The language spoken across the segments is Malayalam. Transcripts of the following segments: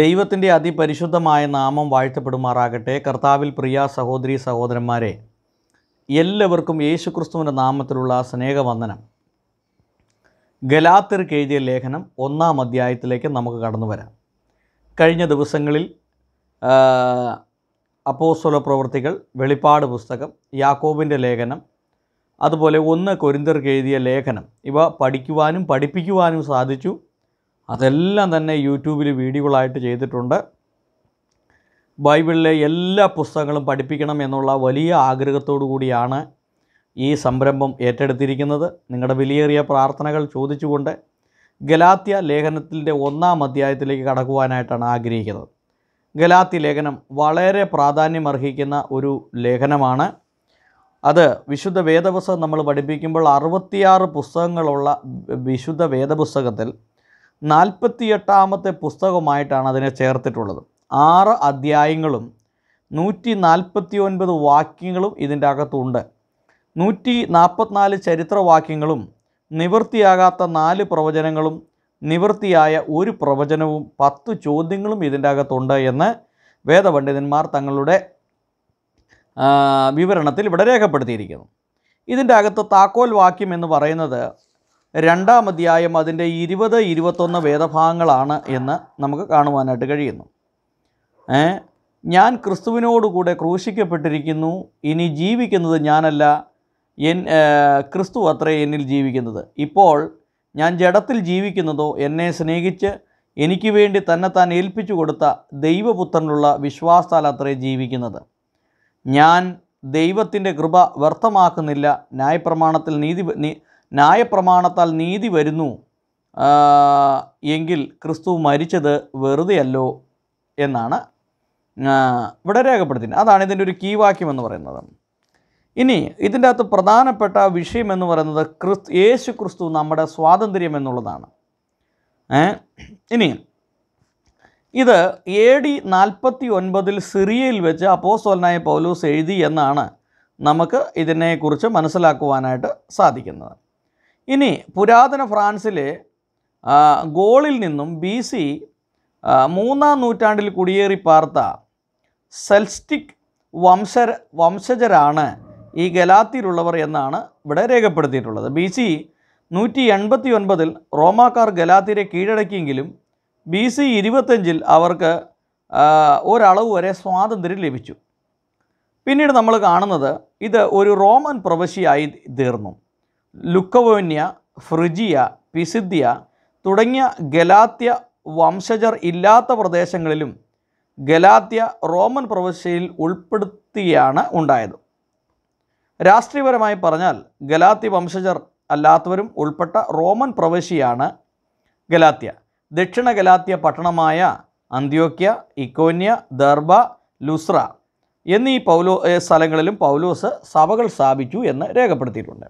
ദൈവത്തിൻ്റെ അതിപരിശുദ്ധമായ നാമം വാഴ്ത്തപ്പെടുമാറാകട്ടെ കർത്താവിൽ പ്രിയ സഹോദരി സഹോദരന്മാരെ എല്ലാവർക്കും ക്രിസ്തുവിൻ്റെ നാമത്തിലുള്ള സ്നേഹവന്ദനം ഗലാത്തിർക്ക് എഴുതിയ ലേഖനം ഒന്നാം അധ്യായത്തിലേക്ക് നമുക്ക് കടന്നു വരാം കഴിഞ്ഞ ദിവസങ്ങളിൽ അപ്പോസ്വല പ്രവൃത്തികൾ വെളിപ്പാട് പുസ്തകം യാക്കോബിൻ്റെ ലേഖനം അതുപോലെ ഒന്ന് കൊരിന്തർക്ക് എഴുതിയ ലേഖനം ഇവ പഠിക്കുവാനും പഠിപ്പിക്കുവാനും സാധിച്ചു അതെല്ലാം തന്നെ യൂട്യൂബിൽ വീഡിയോകളായിട്ട് ചെയ്തിട്ടുണ്ട് ബൈബിളിലെ എല്ലാ പുസ്തകങ്ങളും പഠിപ്പിക്കണം എന്നുള്ള വലിയ ആഗ്രഹത്തോടു കൂടിയാണ് ഈ സംരംഭം ഏറ്റെടുത്തിരിക്കുന്നത് നിങ്ങളുടെ വിലയേറിയ പ്രാർത്ഥനകൾ ചോദിച്ചുകൊണ്ട് ഗലാത്യ ലേഖനത്തിൻ്റെ ഒന്നാം അധ്യായത്തിലേക്ക് കടക്കുവാനായിട്ടാണ് ആഗ്രഹിക്കുന്നത് ഗലാത്തി ലേഖനം വളരെ പ്രാധാന്യമർഹിക്കുന്ന ഒരു ലേഖനമാണ് അത് വിശുദ്ധ വേദപുസ്തകം നമ്മൾ പഠിപ്പിക്കുമ്പോൾ അറുപത്തിയാറ് പുസ്തകങ്ങളുള്ള വിശുദ്ധ വേദപുസ്തകത്തിൽ നാൽപ്പത്തിയെട്ടാമത്തെ പുസ്തകമായിട്ടാണ് അതിനെ ചേർത്തിട്ടുള്ളത് ആറ് അധ്യായങ്ങളും നൂറ്റി നാൽപ്പത്തി ഒൻപത് വാക്യങ്ങളും ഇതിൻ്റെ അകത്തുണ്ട് നൂറ്റി നാൽപ്പത്തിനാല് ചരിത്രവാക്യങ്ങളും നിവൃത്തിയാകാത്ത നാല് പ്രവചനങ്ങളും നിവൃത്തിയായ ഒരു പ്രവചനവും പത്ത് ചോദ്യങ്ങളും ഇതിൻ്റെ അകത്തുണ്ട് എന്ന് വേദപണ്ഡിതന്മാർ തങ്ങളുടെ വിവരണത്തിൽ ഇവിടെ രേഖപ്പെടുത്തിയിരിക്കുന്നു ഇതിൻ്റെ അകത്ത് താക്കോൽ വാക്യം എന്ന് പറയുന്നത് രണ്ടാം അധ്യായം അതിൻ്റെ ഇരുപത് ഇരുപത്തൊന്ന് വേദഭാഗങ്ങളാണ് എന്ന് നമുക്ക് കാണുവാനായിട്ട് കഴിയുന്നു ഞാൻ ക്രിസ്തുവിനോടുകൂടെ ക്രൂശിക്കപ്പെട്ടിരിക്കുന്നു ഇനി ജീവിക്കുന്നത് ഞാനല്ല എൻ ക്രിസ്തു അത്രേ എന്നിൽ ജീവിക്കുന്നത് ഇപ്പോൾ ഞാൻ ജഡത്തിൽ ജീവിക്കുന്നതോ എന്നെ സ്നേഹിച്ച് എനിക്ക് വേണ്ടി തന്നെ താൻ ഏൽപ്പിച്ചു കൊടുത്ത ദൈവപുത്രനുള്ള വിശ്വാസത്താൽ അത്രേ ജീവിക്കുന്നത് ഞാൻ ദൈവത്തിൻ്റെ കൃപ വ്യർത്ഥമാക്കുന്നില്ല ന്യായപ്രമാണത്തിൽ നീതി ന്യായപ്രമാണത്താൽ നീതി വരുന്നു എങ്കിൽ ക്രിസ്തു മരിച്ചത് വെറുതെയല്ലോ എന്നാണ് ഇവിടെ രേഖപ്പെടുത്തിയത് അതാണ് ഇതിൻ്റെ ഒരു കീ വാക്യം എന്ന് പറയുന്നത് ഇനി ഇതിൻ്റെ അകത്ത് പ്രധാനപ്പെട്ട വിഷയം എന്ന് പറയുന്നത് ക്രിസ്തു യേശു ക്രിസ്തു നമ്മുടെ സ്വാതന്ത്ര്യം എന്നുള്ളതാണ് ഇനി ഇത് എ ഡി നാൽപ്പത്തി ഒൻപതിൽ സിറിയയിൽ വെച്ച് അപ്പോസ്വലനായ പൗലൂസ് എഴുതി എന്നാണ് നമുക്ക് ഇതിനെക്കുറിച്ച് മനസ്സിലാക്കുവാനായിട്ട് സാധിക്കുന്നത് ഇനി പുരാതന ഫ്രാൻസിലെ ഗോളിൽ നിന്നും ബി സി മൂന്നാം നൂറ്റാണ്ടിൽ കുടിയേറി പാർത്ത സെൽസ്റ്റിക് വംശ വംശജരാണ് ഈ ഗലാത്തിയിലുള്ളവർ എന്നാണ് ഇവിടെ രേഖപ്പെടുത്തിയിട്ടുള്ളത് ബി സി നൂറ്റി എൺപത്തി ഒൻപതിൽ റോമാക്കാർ ഗലാത്തിരെ കീഴടക്കിയെങ്കിലും ബി സി ഇരുപത്തഞ്ചിൽ അവർക്ക് ഒരളവ് വരെ സ്വാതന്ത്ര്യം ലഭിച്ചു പിന്നീട് നമ്മൾ കാണുന്നത് ഇത് ഒരു റോമൻ പ്രവശിയായി തീർന്നു ലുക്കവോന്യ ഫ്രിജിയ പിസിദ്യ തുടങ്ങിയ ഗലാത്യ വംശജർ ഇല്ലാത്ത പ്രദേശങ്ങളിലും ഗലാത്യ റോമൻ പ്രവിശ്യയിൽ ഉൾപ്പെടുത്തിയാണ് ഉണ്ടായത് രാഷ്ട്രീയപരമായി പറഞ്ഞാൽ ഗലാത്തി വംശജർ അല്ലാത്തവരും ഉൾപ്പെട്ട റോമൻ പ്രവശ്യയാണ് ഗലാത്യ ദക്ഷിണ ഗലാത്യ പട്ടണമായ അന്ത്യോക്യ ഇക്കോന്യ ദർബ ലുസ്ര എന്നീ പൗലോ സ്ഥലങ്ങളിലും പൗലോസ് സഭകൾ സ്ഥാപിച്ചു എന്ന് രേഖപ്പെടുത്തിയിട്ടുണ്ട്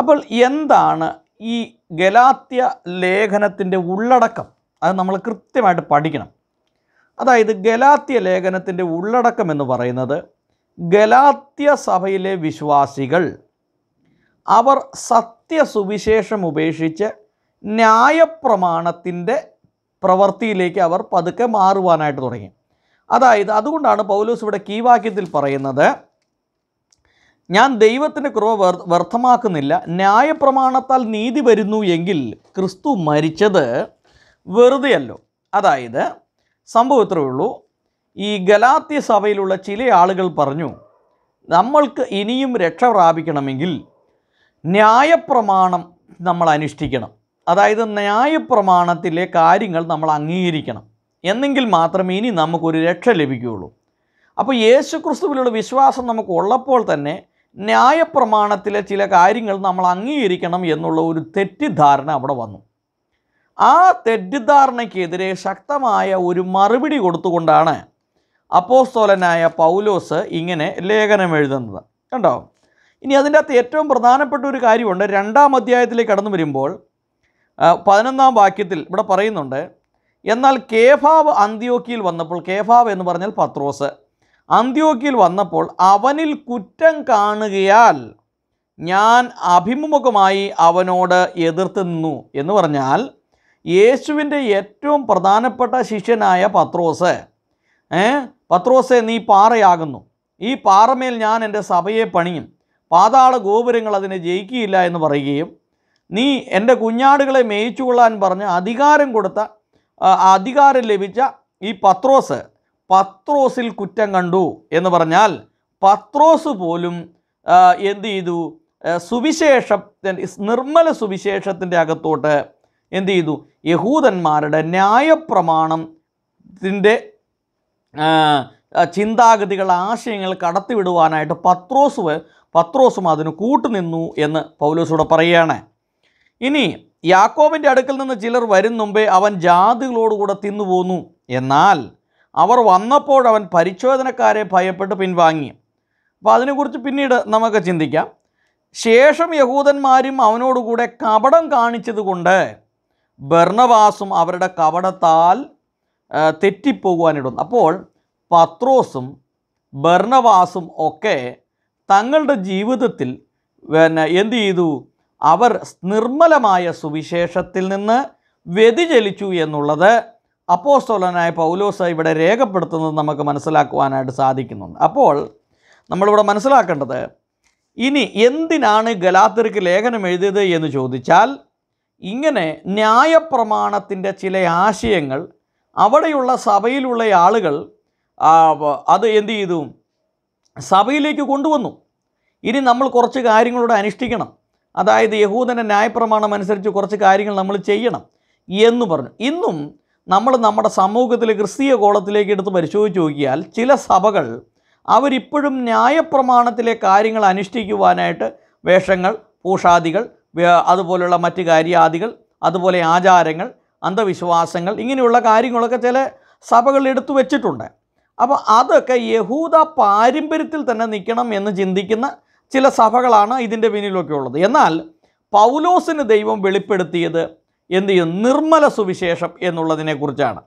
അപ്പോൾ എന്താണ് ഈ ഗലാത്യ ലേഖനത്തിൻ്റെ ഉള്ളടക്കം അത് നമ്മൾ കൃത്യമായിട്ട് പഠിക്കണം അതായത് ഗലാത്യ ലേഖനത്തിൻ്റെ ഉള്ളടക്കം എന്ന് പറയുന്നത് ഗലാത്യ സഭയിലെ വിശ്വാസികൾ അവർ സത്യസുവിശേഷം ഉപേക്ഷിച്ച് ന്യായപ്രമാണത്തിൻ്റെ പ്രവൃത്തിയിലേക്ക് അവർ പതുക്കെ മാറുവാനായിട്ട് തുടങ്ങി അതായത് അതുകൊണ്ടാണ് പൗലൂസ് ഇവിടെ കീവാക്യത്തിൽ പറയുന്നത് ഞാൻ ദൈവത്തിൻ്റെ കുറവ് വ്യർത്ഥമാക്കുന്നില്ല ന്യായപ്രമാണത്താൽ നീതി വരുന്നു എങ്കിൽ ക്രിസ്തു മരിച്ചത് വെറുതെയല്ലോ അതായത് സംഭവത്രേ ഉള്ളൂ ഈ ഗലാത്തി സഭയിലുള്ള ചില ആളുകൾ പറഞ്ഞു നമ്മൾക്ക് ഇനിയും രക്ഷ പ്രാപിക്കണമെങ്കിൽ ന്യായപ്രമാണം നമ്മൾ അനുഷ്ഠിക്കണം അതായത് ന്യായപ്രമാണത്തിലെ കാര്യങ്ങൾ നമ്മൾ അംഗീകരിക്കണം എന്നെങ്കിൽ മാത്രമേ ഇനി നമുക്കൊരു രക്ഷ ലഭിക്കുകയുള്ളൂ അപ്പോൾ യേശു ക്രിസ്തുവിലുള്ള വിശ്വാസം നമുക്ക് ഉള്ളപ്പോൾ തന്നെ ന്യായപ്രമാണത്തിലെ ചില കാര്യങ്ങൾ നമ്മൾ അംഗീകരിക്കണം എന്നുള്ള ഒരു തെറ്റിദ്ധാരണ അവിടെ വന്നു ആ തെറ്റിദ്ധാരണയ്ക്കെതിരെ ശക്തമായ ഒരു മറുപടി കൊടുത്തുകൊണ്ടാണ് അപ്പോസ്തോലനായ പൗലോസ് ഇങ്ങനെ ലേഖനം എഴുതുന്നത് കണ്ടോ ഇനി അതിൻ്റെ അകത്ത് ഏറ്റവും പ്രധാനപ്പെട്ട ഒരു കാര്യമുണ്ട് രണ്ടാം അധ്യായത്തിലേക്ക് കടന്നു വരുമ്പോൾ പതിനൊന്നാം വാക്യത്തിൽ ഇവിടെ പറയുന്നുണ്ട് എന്നാൽ കേഫാവ് അന്ത്യോക്കിയിൽ വന്നപ്പോൾ കേഫാവ് എന്ന് പറഞ്ഞാൽ പത്രോസ് അന്ത്യോക്കിയിൽ വന്നപ്പോൾ അവനിൽ കുറ്റം കാണുകയാൽ ഞാൻ അഭിമുഖമായി അവനോട് എതിർത്ത് നിന്നു എന്ന് പറഞ്ഞാൽ യേശുവിൻ്റെ ഏറ്റവും പ്രധാനപ്പെട്ട ശിഷ്യനായ പത്രോസ് ഏ പത്രോസെ നീ പാറയാകുന്നു ഈ പാറമേൽ ഞാൻ എൻ്റെ സഭയെ പണിയും പാതാള ഗോപുരങ്ങൾ അതിനെ ജയിക്കുകയില്ല എന്ന് പറയുകയും നീ എൻ്റെ കുഞ്ഞാടുകളെ മേയിച്ചുകൊള്ളാൻ പറഞ്ഞ് അധികാരം കൊടുത്ത അധികാരം ലഭിച്ച ഈ പത്രോസ് പത്രോസിൽ കുറ്റം കണ്ടു എന്ന് പറഞ്ഞാൽ പത്രോസ് പോലും എന്ത് ചെയ്തു സുവിശേഷത്തിൻ്റെ നിർമ്മല സുവിശേഷത്തിൻ്റെ അകത്തോട്ട് എന്ത് ചെയ്തു യഹൂദന്മാരുടെ ന്യായപ്രമാണത്തിൻ്റെ ചിന്താഗതികൾ ആശയങ്ങൾ കടത്തിവിടുവാനായിട്ട് പത്രോസ് പത്രോസും അതിന് കൂട്ടുനിന്നു എന്ന് പൗലോസൂടെ പറയുകയാണ് ഇനി യാക്കോബിൻ്റെ അടുക്കൽ നിന്ന് ചിലർ വരും മുമ്പേ അവൻ ജാതികളോടുകൂടെ തിന്നുപോന്നു എന്നാൽ അവർ വന്നപ്പോൾ അവൻ പരിശോധനക്കാരെ ഭയപ്പെട്ട് പിൻവാങ്ങി അപ്പോൾ അതിനെക്കുറിച്ച് പിന്നീട് നമുക്ക് ചിന്തിക്കാം ശേഷം യഹൂദന്മാരും അവനോടുകൂടെ കപടം കാണിച്ചതുകൊണ്ട് ബർണവാസും അവരുടെ കപടത്താൽ തെറ്റിപ്പോകുവാനിടുന്നു അപ്പോൾ പത്രോസും ബർണവാസും ഒക്കെ തങ്ങളുടെ ജീവിതത്തിൽ പിന്നെ എന്തു ചെയ്തു അവർ നിർമ്മലമായ സുവിശേഷത്തിൽ നിന്ന് വ്യതിചലിച്ചു എന്നുള്ളത് അപ്പോസ്തോലനായ പൗലോസ് ഇവിടെ രേഖപ്പെടുത്തുന്നത് നമുക്ക് മനസ്സിലാക്കുവാനായിട്ട് സാധിക്കുന്നുണ്ട് അപ്പോൾ നമ്മളിവിടെ മനസ്സിലാക്കേണ്ടത് ഇനി എന്തിനാണ് ഗലാത്തിർക്ക് ലേഖനം എഴുതിയത് എന്ന് ചോദിച്ചാൽ ഇങ്ങനെ ന്യായപ്രമാണത്തിൻ്റെ ചില ആശയങ്ങൾ അവിടെയുള്ള സഭയിലുള്ള ആളുകൾ അത് എന്ത് ചെയ്തു സഭയിലേക്ക് കൊണ്ടുവന്നു ഇനി നമ്മൾ കുറച്ച് കാര്യങ്ങളോട് അനുഷ്ഠിക്കണം അതായത് യഹൂദൻ്റെ ന്യായപ്രമാണം അനുസരിച്ച് കുറച്ച് കാര്യങ്ങൾ നമ്മൾ ചെയ്യണം എന്ന് പറഞ്ഞു ഇന്നും നമ്മൾ നമ്മുടെ സമൂഹത്തിലെ ക്രിസ്തീയ കോളത്തിലേക്ക് എടുത്ത് പരിശോധിച്ച് നോക്കിയാൽ ചില സഭകൾ അവരിപ്പോഴും ന്യായപ്രമാണത്തിലെ കാര്യങ്ങൾ അനുഷ്ഠിക്കുവാനായിട്ട് വേഷങ്ങൾ പൂഷാദികൾ അതുപോലുള്ള മറ്റ് കാര്യാദികൾ അതുപോലെ ആചാരങ്ങൾ അന്ധവിശ്വാസങ്ങൾ ഇങ്ങനെയുള്ള കാര്യങ്ങളൊക്കെ ചില സഭകൾ എടുത്തു വെച്ചിട്ടുണ്ട് അപ്പോൾ അതൊക്കെ യഹൂദ പാരമ്പര്യത്തിൽ തന്നെ നിൽക്കണം എന്ന് ചിന്തിക്കുന്ന ചില സഭകളാണ് ഇതിൻ്റെ പിന്നിലൊക്കെ ഉള്ളത് എന്നാൽ പൗലോസിന് ദൈവം വെളിപ്പെടുത്തിയത് എന്ത് ചെയ്യും നിർമ്മല സുവിശേഷം എന്നുള്ളതിനെക്കുറിച്ചാണ്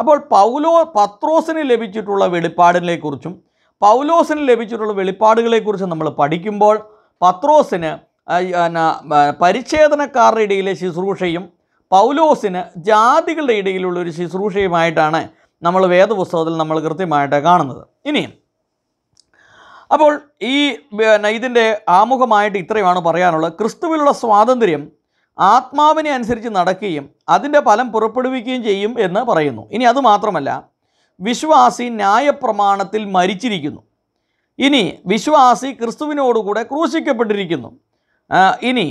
അപ്പോൾ പൗലോ പത്രോസിന് ലഭിച്ചിട്ടുള്ള വെളിപ്പാടിനെക്കുറിച്ചും പൗലോസിന് ലഭിച്ചിട്ടുള്ള വെളിപ്പാടുകളെക്കുറിച്ചും നമ്മൾ പഠിക്കുമ്പോൾ പത്രോസിന് പരിച്ഛേദനക്കാരുടെ ഇടയിലെ ശുശ്രൂഷയും പൗലോസിന് ജാതികളുടെ ഇടയിലുള്ള ഒരു ശുശ്രൂഷയുമായിട്ടാണ് നമ്മൾ വേദപുസ്തകത്തിൽ നമ്മൾ കൃത്യമായിട്ട് കാണുന്നത് ഇനിയും അപ്പോൾ ഈ ഇതിൻ്റെ ആമുഖമായിട്ട് ഇത്രയുമാണ് പറയാനുള്ളത് ക്രിസ്തുവിലുള്ള സ്വാതന്ത്ര്യം ആത്മാവിനെ അനുസരിച്ച് നടക്കുകയും അതിൻ്റെ ഫലം പുറപ്പെടുവിക്കുകയും ചെയ്യും എന്ന് പറയുന്നു ഇനി അത് മാത്രമല്ല വിശ്വാസി ന്യായപ്രമാണത്തിൽ മരിച്ചിരിക്കുന്നു ഇനി വിശ്വാസി ക്രിസ്തുവിനോടുകൂടെ ക്രൂശിക്കപ്പെട്ടിരിക്കുന്നു ഇനി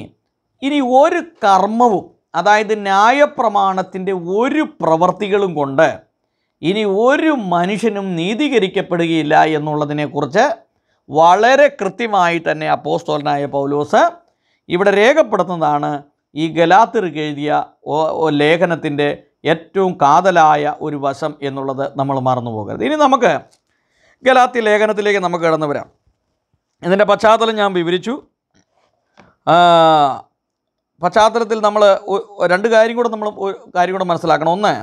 ഇനി ഒരു കർമ്മവും അതായത് ന്യായപ്രമാണത്തിൻ്റെ ഒരു പ്രവർത്തികളും കൊണ്ട് ഇനി ഒരു മനുഷ്യനും നീതീകരിക്കപ്പെടുകയില്ല എന്നുള്ളതിനെക്കുറിച്ച് വളരെ കൃത്യമായി തന്നെ അപ്പോസ്തോലനായ പൗലോസ് ഇവിടെ രേഖപ്പെടുത്തുന്നതാണ് ഈ ഗലാത്തിർക്ക് എഴുതിയ ലേഖനത്തിൻ്റെ ഏറ്റവും കാതലായ ഒരു വശം എന്നുള്ളത് നമ്മൾ മറന്നു പോകരുത് ഇനി നമുക്ക് ഗലാത്തി ലേഖനത്തിലേക്ക് നമുക്ക് കടന്നു വരാം ഇതിൻ്റെ പശ്ചാത്തലം ഞാൻ വിവരിച്ചു പശ്ചാത്തലത്തിൽ നമ്മൾ രണ്ട് കാര്യം കൂടെ നമ്മൾ കാര്യം കൂടെ മനസ്സിലാക്കണം ഒന്ന്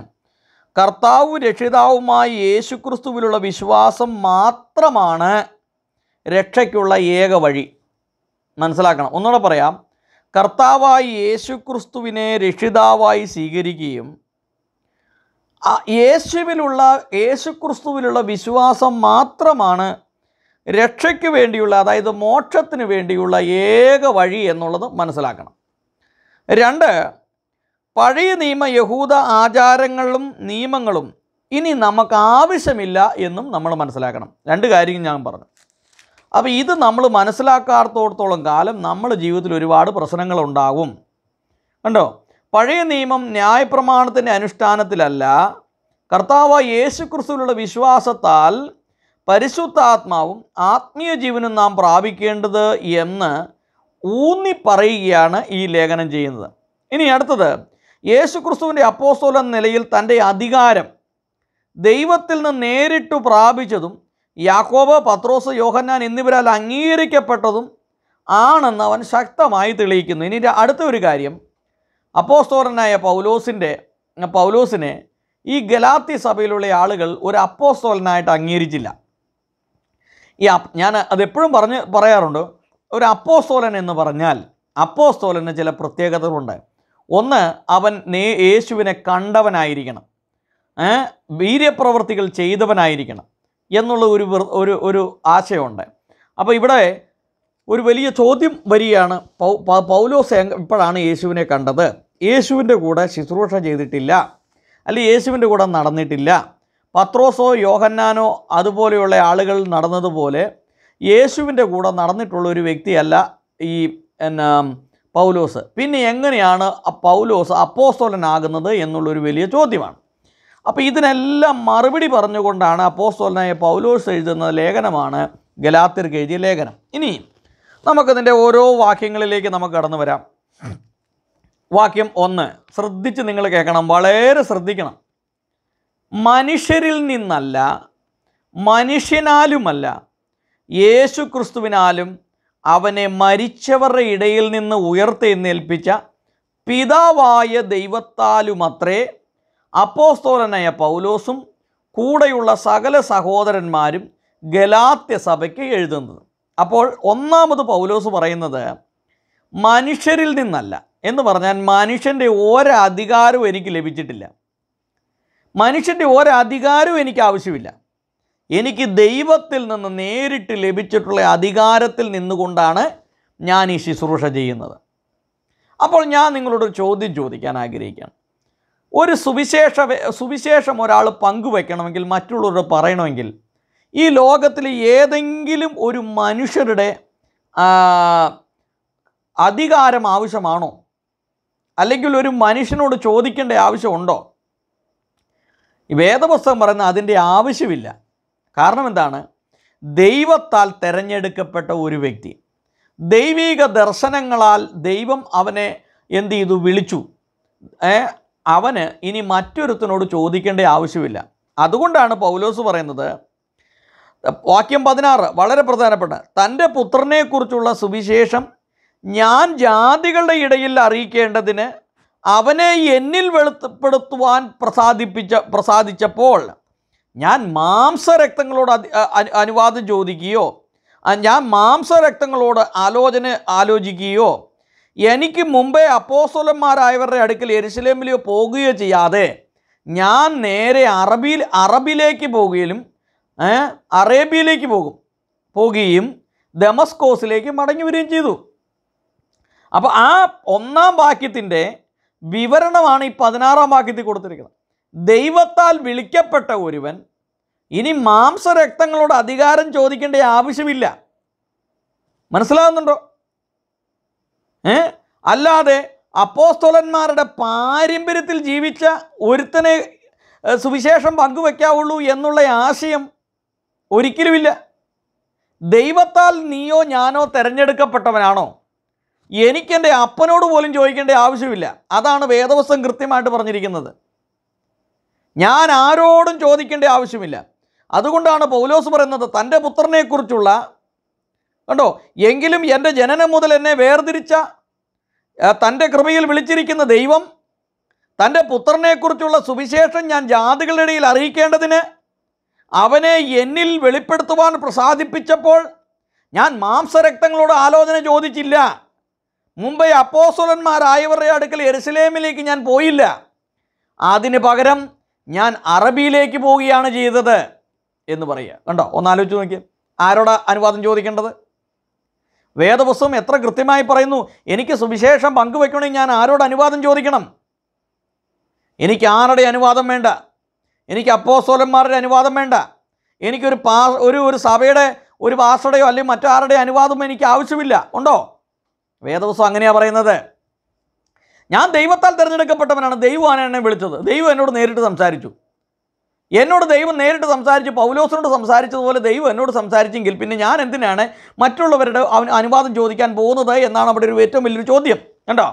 കർത്താവ് രക്ഷിതാവുമായി യേശുക്രിസ്തുവിലുള്ള വിശ്വാസം മാത്രമാണ് രക്ഷയ്ക്കുള്ള ഏക വഴി മനസ്സിലാക്കണം ഒന്നുകൂടെ പറയാം കർത്താവായി യേശുക്രിസ്തുവിനെ രക്ഷിതാവായി സ്വീകരിക്കുകയും യേശുവിലുള്ള യേശുക്രിസ്തുവിലുള്ള വിശ്വാസം മാത്രമാണ് രക്ഷയ്ക്ക് വേണ്ടിയുള്ള അതായത് മോക്ഷത്തിന് വേണ്ടിയുള്ള ഏക വഴി എന്നുള്ളത് മനസ്സിലാക്കണം രണ്ട് പഴയ നിയമ യഹൂദ ആചാരങ്ങളും നിയമങ്ങളും ഇനി നമുക്ക് ആവശ്യമില്ല എന്നും നമ്മൾ മനസ്സിലാക്കണം രണ്ട് കാര്യം ഞാൻ പറഞ്ഞു അപ്പോൾ ഇത് നമ്മൾ മനസ്സിലാക്കാത്തോടത്തോളം കാലം നമ്മുടെ ജീവിതത്തിൽ ഒരുപാട് പ്രശ്നങ്ങളുണ്ടാകും കണ്ടോ പഴയ നിയമം ന്യായപ്രമാണത്തിൻ്റെ അനുഷ്ഠാനത്തിലല്ല കർത്താവ് യേശു ക്രിസ്തുവിലുള്ള വിശ്വാസത്താൽ പരിശുദ്ധാത്മാവും ആത്മീയ ജീവനും നാം പ്രാപിക്കേണ്ടത് എന്ന് ഊന്നി പറയുകയാണ് ഈ ലേഖനം ചെയ്യുന്നത് ഇനി അടുത്തത് യേശു ക്രിസ്തുവിൻ്റെ അപ്പോസ്തോല നിലയിൽ തൻ്റെ അധികാരം ദൈവത്തിൽ നിന്ന് നേരിട്ട് പ്രാപിച്ചതും യാക്കോബ് പത്രോസ് യോഹന്നാൻ എന്നിവരാൽ അംഗീകരിക്കപ്പെട്ടതും ആണെന്ന് അവൻ ശക്തമായി തെളിയിക്കുന്നു ഇനി അടുത്ത ഒരു കാര്യം അപ്പോസ്തോലനായ പൗലോസിൻ്റെ പൗലോസിനെ ഈ ഗലാത്തി സഭയിലുള്ള ആളുകൾ ഒരു അപ്പോസ്തോലനായിട്ട് അംഗീകരിച്ചില്ല ഈ ഞാൻ അതെപ്പോഴും പറഞ്ഞ് പറയാറുണ്ട് ഒരു അപ്പോസ്തോലൻ എന്ന് പറഞ്ഞാൽ അപ്പോസ്തോലന് ചില പ്രത്യേകതകളുണ്ട് ഒന്ന് അവൻ നേ യേശുവിനെ കണ്ടവനായിരിക്കണം വീര്യപ്രവൃത്തികൾ ചെയ്തവനായിരിക്കണം എന്നുള്ള ഒരു ഒരു ഒരു ആശയമുണ്ട് അപ്പോൾ ഇവിടെ ഒരു വലിയ ചോദ്യം വരികയാണ് പൗലോസ് ഇപ്പോഴാണ് യേശുവിനെ കണ്ടത് യേശുവിൻ്റെ കൂടെ ശുശ്രൂഷ ചെയ്തിട്ടില്ല അല്ലെ യേശുവിൻ്റെ കൂടെ നടന്നിട്ടില്ല പത്രോസോ യോഹന്നാനോ അതുപോലെയുള്ള ആളുകൾ നടന്നതുപോലെ യേശുവിൻ്റെ കൂടെ നടന്നിട്ടുള്ള ഒരു വ്യക്തിയല്ല ഈ എന്നാ പൗലോസ് പിന്നെ എങ്ങനെയാണ് പൗലോസ് അപ്പോസ്തോലനാകുന്നത് എന്നുള്ളൊരു വലിയ ചോദ്യമാണ് അപ്പോൾ ഇതിനെല്ലാം മറുപടി പറഞ്ഞുകൊണ്ടാണ് അപ്പോസ്തോലനായ പൗലോസ് എഴുതുന്ന ലേഖനമാണ് ഗലാത്തിർക്ക് എഴുതിയ ലേഖനം ഇനി നമുക്കതിൻ്റെ ഓരോ വാക്യങ്ങളിലേക്ക് നമുക്ക് കടന്നു വരാം വാക്യം ഒന്ന് ശ്രദ്ധിച്ച് നിങ്ങൾ കേൾക്കണം വളരെ ശ്രദ്ധിക്കണം മനുഷ്യരിൽ നിന്നല്ല മനുഷ്യനാലുമല്ല യേശു ക്രിസ്തുവിനാലും അവനെ മരിച്ചവരുടെ ഇടയിൽ നിന്ന് ഉയർത്തെഴുന്നേൽപ്പിച്ച പിതാവായ ദൈവത്താലുമത്രേ അപ്പോസ്തോലനായ പൗലോസും കൂടെയുള്ള സകല സഹോദരന്മാരും ഗലാത്യ സഭയ്ക്ക് എഴുതുന്നത് അപ്പോൾ ഒന്നാമത് പൗലോസ് പറയുന്നത് മനുഷ്യരിൽ നിന്നല്ല എന്ന് പറഞ്ഞാൽ മനുഷ്യൻ്റെ ഒരധികാരവും എനിക്ക് ലഭിച്ചിട്ടില്ല മനുഷ്യൻ്റെ ഒരധികാരവും എനിക്ക് ആവശ്യമില്ല എനിക്ക് ദൈവത്തിൽ നിന്ന് നേരിട്ട് ലഭിച്ചിട്ടുള്ള അധികാരത്തിൽ നിന്നുകൊണ്ടാണ് ഞാൻ ഈ ശുശ്രൂഷ ചെയ്യുന്നത് അപ്പോൾ ഞാൻ നിങ്ങളോട് ചോദ്യം ചോദിക്കാൻ ആഗ്രഹിക്കുകയാണ് ഒരു സുവിശേഷ സുവിശേഷം ഒരാൾ പങ്കുവെക്കണമെങ്കിൽ മറ്റുള്ളവർ പറയണമെങ്കിൽ ഈ ലോകത്തിൽ ഏതെങ്കിലും ഒരു മനുഷ്യരുടെ അധികാരം ആവശ്യമാണോ അല്ലെങ്കിൽ ഒരു മനുഷ്യനോട് ചോദിക്കേണ്ട ആവശ്യമുണ്ടോ വേദപുസ്തകം പറയുന്ന അതിൻ്റെ ആവശ്യമില്ല കാരണം എന്താണ് ദൈവത്താൽ തിരഞ്ഞെടുക്കപ്പെട്ട ഒരു വ്യക്തി ദൈവിക ദർശനങ്ങളാൽ ദൈവം അവനെ എന്ത് ചെയ്തു വിളിച്ചു അവന് ഇനി മറ്റൊരുത്തനോട് ചോദിക്കേണ്ട ആവശ്യമില്ല അതുകൊണ്ടാണ് പൗലോസ് പറയുന്നത് വാക്യം പതിനാറ് വളരെ പ്രധാനപ്പെട്ട തൻ്റെ പുത്രനെക്കുറിച്ചുള്ള സുവിശേഷം ഞാൻ ജാതികളുടെ ഇടയിൽ അറിയിക്കേണ്ടതിന് അവനെ എന്നിൽ വെളുത്തപ്പെടുത്തുവാൻ പ്രസാദിപ്പിച്ച പ്രസാദിച്ചപ്പോൾ ഞാൻ മാംസരക്തങ്ങളോട് അനുവാദം ചോദിക്കുകയോ ഞാൻ മാംസരക്തങ്ങളോട് ആലോചന ആലോചിക്കുകയോ എനിക്ക് മുമ്പേ അപ്പോസ്വലന്മാരായവരുടെ അടുക്കൽ എരിശിലേമിലോ പോകുകയോ ചെയ്യാതെ ഞാൻ നേരെ അറബിയിൽ അറബിയിലേക്ക് പോകുകയും അറേബ്യയിലേക്ക് പോകും പോകുകയും ദമസ്കോസിലേക്ക് മടങ്ങി വരികയും ചെയ്തു അപ്പോൾ ആ ഒന്നാം വാക്യത്തിൻ്റെ വിവരണമാണ് ഈ പതിനാറാം വാക്യത്തിൽ കൊടുത്തിരിക്കുന്നത് ദൈവത്താൽ വിളിക്കപ്പെട്ട ഒരുവൻ ഇനി മാംസരക്തങ്ങളോട് അധികാരം ചോദിക്കേണ്ട ആവശ്യമില്ല മനസ്സിലാകുന്നുണ്ടോ അല്ലാതെ അപ്പോസ്തോലന്മാരുടെ പാരമ്പര്യത്തിൽ ജീവിച്ച ഒരുത്തനെ സുവിശേഷം പങ്കുവെക്കാവുള്ളൂ എന്നുള്ള ആശയം ഒരിക്കലുമില്ല ദൈവത്താൽ നീയോ ഞാനോ തിരഞ്ഞെടുക്കപ്പെട്ടവനാണോ എനിക്കെൻ്റെ അപ്പനോട് പോലും ചോദിക്കേണ്ട ആവശ്യമില്ല അതാണ് വേദവസ്തം കൃത്യമായിട്ട് പറഞ്ഞിരിക്കുന്നത് ഞാൻ ആരോടും ചോദിക്കേണ്ട ആവശ്യമില്ല അതുകൊണ്ടാണ് പൗലോസ് പറയുന്നത് തൻ്റെ പുത്രനെക്കുറിച്ചുള്ള കണ്ടോ എങ്കിലും എൻ്റെ ജനനം മുതൽ എന്നെ വേർതിരിച്ച തൻ്റെ കൃപയിൽ വിളിച്ചിരിക്കുന്ന ദൈവം തൻ്റെ പുത്രനെക്കുറിച്ചുള്ള സുവിശേഷം ഞാൻ ജാതികളുടെ ഇടയിൽ അറിയിക്കേണ്ടതിന് അവനെ എന്നിൽ വെളിപ്പെടുത്തുവാൻ പ്രസാദിപ്പിച്ചപ്പോൾ ഞാൻ മാംസരക്തങ്ങളോട് ആലോചന ചോദിച്ചില്ല മുംബൈ അപ്പോസുലന്മാരായവരുടെ അടുക്കൽ എരുസലേമിലേക്ക് ഞാൻ പോയില്ല അതിന് പകരം ഞാൻ അറബിയിലേക്ക് പോവുകയാണ് ചെയ്തത് എന്ന് പറയുക കണ്ടോ ആലോചിച്ച് നോക്കിയാൽ ആരോടാ അനുവാദം ചോദിക്കേണ്ടത് വേദപുസ്തകം എത്ര കൃത്യമായി പറയുന്നു എനിക്ക് സുവിശേഷം പങ്കുവെക്കണമെങ്കിൽ ഞാൻ ആരോട് അനുവാദം ചോദിക്കണം എനിക്ക് ആരുടെ അനുവാദം വേണ്ട എനിക്ക് അപ്പോസോലന്മാരുടെ അനുവാദം വേണ്ട എനിക്കൊരു പാ ഒരു ഒരു സഭയുടെ ഒരു പാസ്റ്ററുടെയോ അല്ലെങ്കിൽ മറ്റാരുടെ അനുവാദം എനിക്ക് ആവശ്യമില്ല ഉണ്ടോ വേദപുസ്തകം അങ്ങനെയാണ് പറയുന്നത് ഞാൻ ദൈവത്താൽ തിരഞ്ഞെടുക്കപ്പെട്ടവനാണ് ദൈവമാണ് എന്നെ വിളിച്ചത് ദൈവം എന്നോട് നേരിട്ട് സംസാരിച്ചു എന്നോട് ദൈവം നേരിട്ട് സംസാരിച്ച് പൗലോസിനോട് സംസാരിച്ചതുപോലെ ദൈവം എന്നോട് സംസാരിച്ചെങ്കിൽ പിന്നെ ഞാൻ എന്തിനാണ് മറ്റുള്ളവരുടെ അനുവാദം ചോദിക്കാൻ പോകുന്നത് എന്നാണ് അവിടെ ഒരു ഏറ്റവും വലിയൊരു ചോദ്യം കണ്ടോ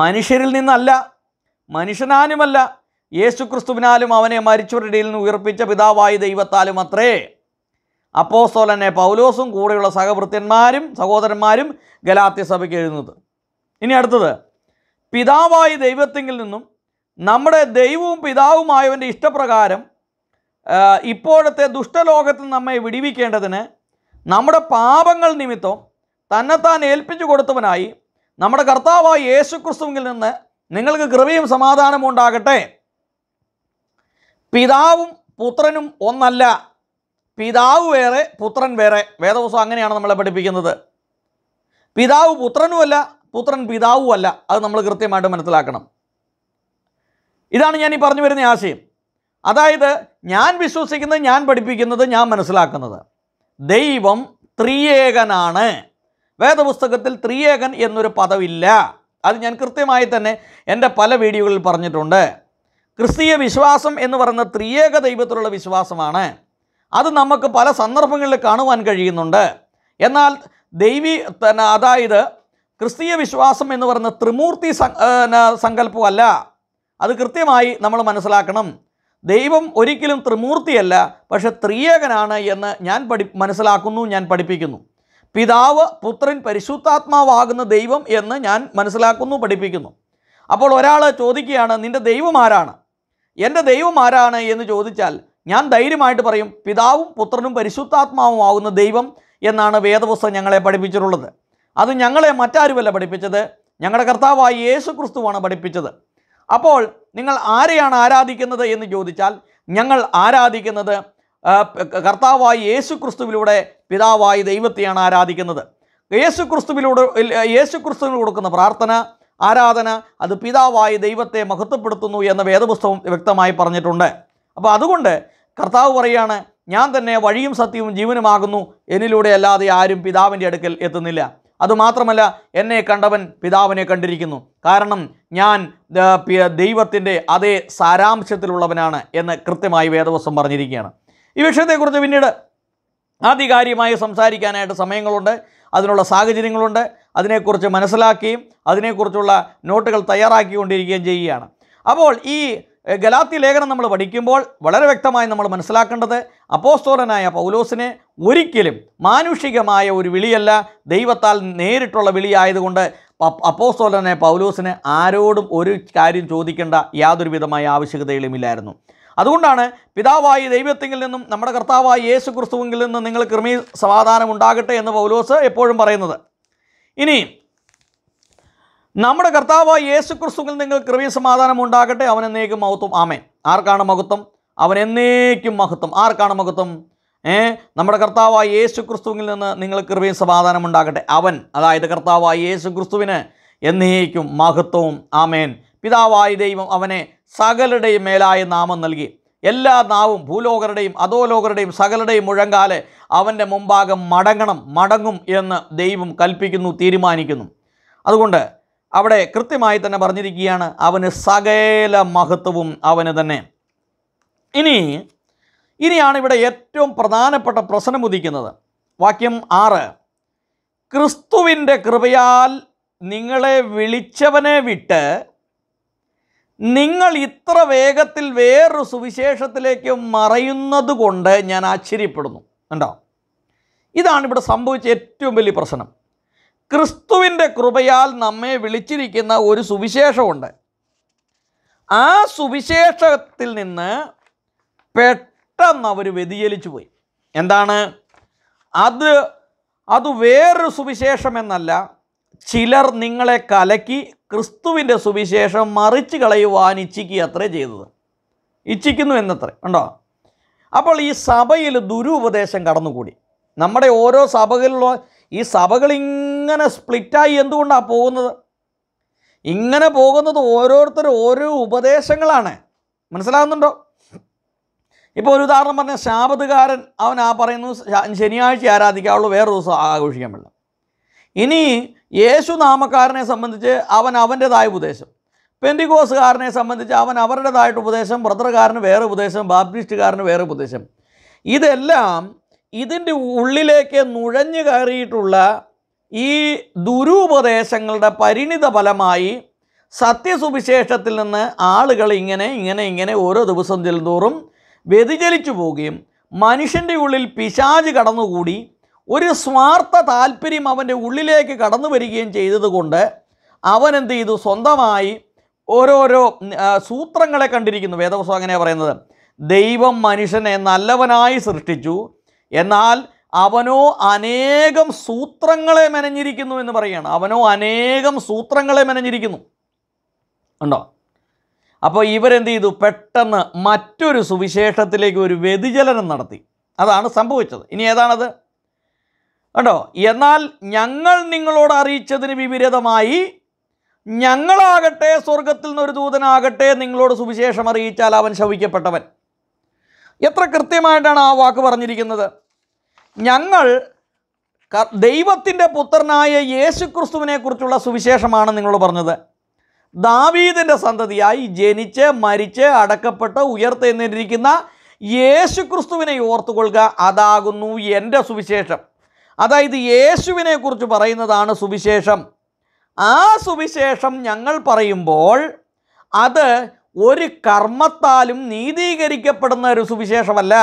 മനുഷ്യരിൽ നിന്നല്ല മനുഷ്യനാലുമല്ല യേശുക്രിസ്തുവിനാലും അവനെ മരിച്ചവരുടെ ഇടയിൽ നിന്ന് ഉയർപ്പിച്ച പിതാവായ ദൈവത്താലും അത്രേ അപ്പോസോലനെ പൗലോസും കൂടെയുള്ള സഹവൃത്യന്മാരും സഹോദരന്മാരും ഗലാത്യ സഭയ്ക്ക് എഴുതുന്നത് ഇനി അടുത്തത് പിതാവായ ദൈവത്തെങ്കിൽ നിന്നും നമ്മുടെ ദൈവവും പിതാവുമായവൻ്റെ ഇഷ്ടപ്രകാരം ഇപ്പോഴത്തെ ദുഷ്ടലോകത്ത് നമ്മെ വിടിവിക്കേണ്ടതിന് നമ്മുടെ പാപങ്ങൾ നിമിത്തം തന്നെത്താൻ ഏൽപ്പിച്ചു കൊടുത്തവനായി നമ്മുടെ കർത്താവായ യേശുക്രിസ്തുവിൽ നിന്ന് നിങ്ങൾക്ക് കൃപയും സമാധാനവും ഉണ്ടാകട്ടെ പിതാവും പുത്രനും ഒന്നല്ല പിതാവ് വേറെ പുത്രൻ വേറെ വേദപുസ്തകം അങ്ങനെയാണ് നമ്മളെ പഠിപ്പിക്കുന്നത് പിതാവ് പുത്രനുമല്ല പുത്രൻ പിതാവുമല്ല അത് നമ്മൾ കൃത്യമായിട്ട് മനസ്സിലാക്കണം ഇതാണ് ഞാൻ ഈ പറഞ്ഞു വരുന്ന ആശയം അതായത് ഞാൻ വിശ്വസിക്കുന്നത് ഞാൻ പഠിപ്പിക്കുന്നത് ഞാൻ മനസ്സിലാക്കുന്നത് ദൈവം ത്രിയേകനാണ് വേദപുസ്തകത്തിൽ ത്രിയേകൻ എന്നൊരു പദമില്ല അത് ഞാൻ കൃത്യമായി തന്നെ എൻ്റെ പല വീഡിയോകളിൽ പറഞ്ഞിട്ടുണ്ട് ക്രിസ്തീയ വിശ്വാസം എന്ന് പറയുന്ന ത്രിയേക ദൈവത്തിലുള്ള വിശ്വാസമാണ് അത് നമുക്ക് പല സന്ദർഭങ്ങളിൽ കാണുവാൻ കഴിയുന്നുണ്ട് എന്നാൽ ദൈവി അതായത് ക്രിസ്തീയ വിശ്വാസം എന്ന് പറയുന്ന ത്രിമൂർത്തി സങ്കല്പമല്ല അത് കൃത്യമായി നമ്മൾ മനസ്സിലാക്കണം ദൈവം ഒരിക്കലും ത്രിമൂർത്തിയല്ല പക്ഷെ ത്രിയേകനാണ് എന്ന് ഞാൻ പഠി മനസ്സിലാക്കുന്നു ഞാൻ പഠിപ്പിക്കുന്നു പിതാവ് പുത്രൻ പരിശുദ്ധാത്മാവാകുന്ന ദൈവം എന്ന് ഞാൻ മനസ്സിലാക്കുന്നു പഠിപ്പിക്കുന്നു അപ്പോൾ ഒരാൾ ചോദിക്കുകയാണ് നിൻ്റെ ദൈവം ആരാണ് എൻ്റെ ദൈവം ആരാണ് എന്ന് ചോദിച്ചാൽ ഞാൻ ധൈര്യമായിട്ട് പറയും പിതാവും പുത്രനും പരിശുദ്ധാത്മാവും ആകുന്ന ദൈവം എന്നാണ് വേദപുസ്തകം ഞങ്ങളെ പഠിപ്പിച്ചിട്ടുള്ളത് അത് ഞങ്ങളെ മറ്റാരുമല്ല പഠിപ്പിച്ചത് ഞങ്ങളുടെ കർത്താവായി യേശു ക്രിസ്തുവാണ് പഠിപ്പിച്ചത് അപ്പോൾ നിങ്ങൾ ആരെയാണ് ആരാധിക്കുന്നത് എന്ന് ചോദിച്ചാൽ ഞങ്ങൾ ആരാധിക്കുന്നത് കർത്താവായ യേശു ക്രിസ്തുവിലൂടെ പിതാവായ ദൈവത്തെയാണ് ആരാധിക്കുന്നത് യേശു ക്രിസ്തുവിലൂടെ യേശു ക്രിസ്തുവിന് കൊടുക്കുന്ന പ്രാർത്ഥന ആരാധന അത് പിതാവായ ദൈവത്തെ മഹത്വപ്പെടുത്തുന്നു എന്ന വേദപുസ്തകം വ്യക്തമായി പറഞ്ഞിട്ടുണ്ട് അപ്പോൾ അതുകൊണ്ട് കർത്താവ് പറയുകയാണ് ഞാൻ തന്നെ വഴിയും സത്യവും ജീവനുമാകുന്നു എന്നിലൂടെ അല്ലാതെ ആരും പിതാവിൻ്റെ അടുക്കൽ എത്തുന്നില്ല അതുമാത്രമല്ല എന്നെ കണ്ടവൻ പിതാവിനെ കണ്ടിരിക്കുന്നു കാരണം ഞാൻ ദൈവത്തിൻ്റെ അതേ സാരാംശത്തിലുള്ളവനാണ് എന്ന് കൃത്യമായി വേദവസ്വം പറഞ്ഞിരിക്കുകയാണ് ഈ വിഷയത്തെക്കുറിച്ച് പിന്നീട് ആധികാരികമായി സംസാരിക്കാനായിട്ട് സമയങ്ങളുണ്ട് അതിനുള്ള സാഹചര്യങ്ങളുണ്ട് അതിനെക്കുറിച്ച് മനസ്സിലാക്കുകയും അതിനെക്കുറിച്ചുള്ള നോട്ടുകൾ തയ്യാറാക്കിക്കൊണ്ടിരിക്കുകയും ചെയ്യുകയാണ് അപ്പോൾ ഈ ഗലാത്തി ലേഖനം നമ്മൾ പഠിക്കുമ്പോൾ വളരെ വ്യക്തമായി നമ്മൾ മനസ്സിലാക്കേണ്ടത് അപ്പോസ്തോലനായ പൗലോസിനെ ഒരിക്കലും മാനുഷികമായ ഒരു വിളിയല്ല ദൈവത്താൽ നേരിട്ടുള്ള വിളിയായതുകൊണ്ട് അപ്പോസ്തോലനായ പൗലോസിന് ആരോടും ഒരു കാര്യം ചോദിക്കേണ്ട യാതൊരു വിധമായ ആവശ്യകതയിലുമില്ലായിരുന്നു അതുകൊണ്ടാണ് പിതാവായി ദൈവത്തെങ്കിൽ നിന്നും നമ്മുടെ കർത്താവായി യേശു ക്രിസ്തുവെങ്കിൽ നിന്നും നിങ്ങൾ കൃമി സമാധാനം ഉണ്ടാകട്ടെ എന്ന് പൗലോസ് എപ്പോഴും പറയുന്നത് ഇനി നമ്മുടെ കർത്താവായ യേശു ക്രിസ്തുവിൽ നിങ്ങൾ കൃപയ സമാധാനം ഉണ്ടാകട്ടെ അവൻ എന്നേക്കും മഹത്വം ആമേൻ ആർക്കാണ് മഹത്വം അവൻ എന്നേക്കും മഹത്വം ആർക്കാണ് മഹത്വം ഏ നമ്മുടെ കർത്താവായ യേശു ക്രിസ്തുവിൽ നിന്ന് നിങ്ങൾ കൃപയ സമാധാനം ഉണ്ടാകട്ടെ അവൻ അതായത് കർത്താവായ യേശു ക്രിസ്തുവിന് എന്നേക്കും മഹത്വവും ആമേൻ പിതാവായ ദൈവം അവനെ സകലരുടെയും മേലായ നാമം നൽകി എല്ലാ നാവും ഭൂലോകരുടെയും അധോലോകരുടെയും സകലരുടെയും മുഴങ്കാലെ അവൻ്റെ മുമ്പാകെ മടങ്ങണം മടങ്ങും എന്ന് ദൈവം കൽപ്പിക്കുന്നു തീരുമാനിക്കുന്നു അതുകൊണ്ട് അവിടെ കൃത്യമായി തന്നെ പറഞ്ഞിരിക്കുകയാണ് അവന് സകല മഹത്വവും അവന് തന്നെ ഇനി ഇനിയാണ് ഇവിടെ ഏറ്റവും പ്രധാനപ്പെട്ട പ്രശ്നം ഉദിക്കുന്നത് വാക്യം ആറ് ക്രിസ്തുവിൻ്റെ കൃപയാൽ നിങ്ങളെ വിളിച്ചവനെ വിട്ട് നിങ്ങൾ ഇത്ര വേഗത്തിൽ വേറൊരു സുവിശേഷത്തിലേക്ക് മറയുന്നത് കൊണ്ട് ഞാൻ ആശ്ചര്യപ്പെടുന്നു ഉണ്ടോ ഇതാണ് ഇവിടെ സംഭവിച്ച ഏറ്റവും വലിയ പ്രശ്നം ക്രിസ്തുവിൻ്റെ കൃപയാൽ നമ്മെ വിളിച്ചിരിക്കുന്ന ഒരു സുവിശേഷമുണ്ട് ആ സുവിശേഷത്തിൽ നിന്ന് പെട്ടെന്ന് അവർ വ്യതിചലിച്ചു പോയി എന്താണ് അത് അത് വേറൊരു സുവിശേഷം എന്നല്ല ചിലർ നിങ്ങളെ കലക്കി ക്രിസ്തുവിൻ്റെ സുവിശേഷം മറിച്ച് കളയുവാൻ ഇച്ഛിക്കുക അത്രേ ചെയ്തത് ഇച്ഛിക്കുന്നു എന്നത്രേ ഉണ്ടോ അപ്പോൾ ഈ സഭയിൽ ദുരുപദേശം കടന്നുകൂടി നമ്മുടെ ഓരോ സഭകളിലുള്ള ഈ ഇങ്ങനെ സ്പ്ലിറ്റായി എന്തുകൊണ്ടാണ് പോകുന്നത് ഇങ്ങനെ പോകുന്നത് ഓരോരുത്തർ ഓരോ ഉപദേശങ്ങളാണ് മനസ്സിലാകുന്നുണ്ടോ ഇപ്പോൾ ഒരു ഉദാഹരണം പറഞ്ഞാൽ ശാപതുകാരൻ അവൻ ആ പറയുന്നു ശനിയാഴ്ച ആരാധിക്കാവുള്ളൂ വേറെ ദിവസം ആഘോഷിക്കാൻ പറ്റില്ല ഇനി യേശു നാമക്കാരനെ സംബന്ധിച്ച് അവൻ അവൻ്റേതായ ഉപദേശം പെൻഡിഗോസുകാരനെ സംബന്ധിച്ച് അവൻ അവരുടേതായിട്ട് ഉപദേശം ബ്രദറുകാരന് വേറെ ഉപദേശം ബാപ്റ്റിസ്റ്റുകാരന് വേറെ ഉപദേശം ഇതെല്ലാം ഇതിൻ്റെ ഉള്ളിലേക്ക് നുഴഞ്ഞു കയറിയിട്ടുള്ള ഈ ദുരുപദേശങ്ങളുടെ പരിണിത ഫലമായി സത്യസുവിശേഷത്തിൽ നിന്ന് ആളുകൾ ഇങ്ങനെ ഇങ്ങനെ ഇങ്ങനെ ഓരോ ദിവസം ചെല്ലുന്തോറും വ്യതിചലിച്ചു പോവുകയും മനുഷ്യൻ്റെ ഉള്ളിൽ പിശാജ് കടന്നുകൂടി ഒരു സ്വാർത്ഥ താല്പര്യം അവൻ്റെ ഉള്ളിലേക്ക് കടന്നു വരികയും ചെയ്തതുകൊണ്ട് അവൻ എന്ത് ചെയ്തു സ്വന്തമായി ഓരോരോ സൂത്രങ്ങളെ കണ്ടിരിക്കുന്നു വേദപുസ്തകം അങ്ങനെ പറയുന്നത് ദൈവം മനുഷ്യനെ നല്ലവനായി സൃഷ്ടിച്ചു എന്നാൽ അവനോ അനേകം സൂത്രങ്ങളെ മെനഞ്ഞിരിക്കുന്നു എന്ന് പറയുകയാണ് അവനോ അനേകം സൂത്രങ്ങളെ മെനഞ്ഞിരിക്കുന്നു ഉണ്ടോ അപ്പോൾ ഇവരെന്ത് ചെയ്തു പെട്ടെന്ന് മറ്റൊരു സുവിശേഷത്തിലേക്ക് ഒരു വ്യതിചലനം നടത്തി അതാണ് സംഭവിച്ചത് ഇനി ഏതാണത് കണ്ടോ എന്നാൽ ഞങ്ങൾ നിങ്ങളോട് അറിയിച്ചതിന് വിപരീതമായി ഞങ്ങളാകട്ടെ സ്വർഗത്തിൽ നിന്നൊരു ദൂതനാകട്ടെ നിങ്ങളോട് സുവിശേഷം അറിയിച്ചാൽ അവൻ ശവിക്കപ്പെട്ടവൻ എത്ര കൃത്യമായിട്ടാണ് ആ വാക്ക് പറഞ്ഞിരിക്കുന്നത് ഞങ്ങൾ ദൈവത്തിൻ്റെ പുത്രനായ യേശുക്രിസ്തുവിനെ കുറിച്ചുള്ള സുവിശേഷമാണ് നിങ്ങളോട് പറഞ്ഞത് ദാവീദിൻ്റെ സന്തതിയായി ജനിച്ച് മരിച്ച് അടക്കപ്പെട്ട് ഉയർത്തെന്നിരിക്കുന്ന യേശുക്രിസ്തുവിനെ ഓർത്തുകൊള്ളുക അതാകുന്നു എൻ്റെ സുവിശേഷം അതായത് യേശുവിനെ കുറിച്ച് പറയുന്നതാണ് സുവിശേഷം ആ സുവിശേഷം ഞങ്ങൾ പറയുമ്പോൾ അത് ഒരു കർമ്മത്താലും നീതീകരിക്കപ്പെടുന്ന ഒരു സുവിശേഷമല്ല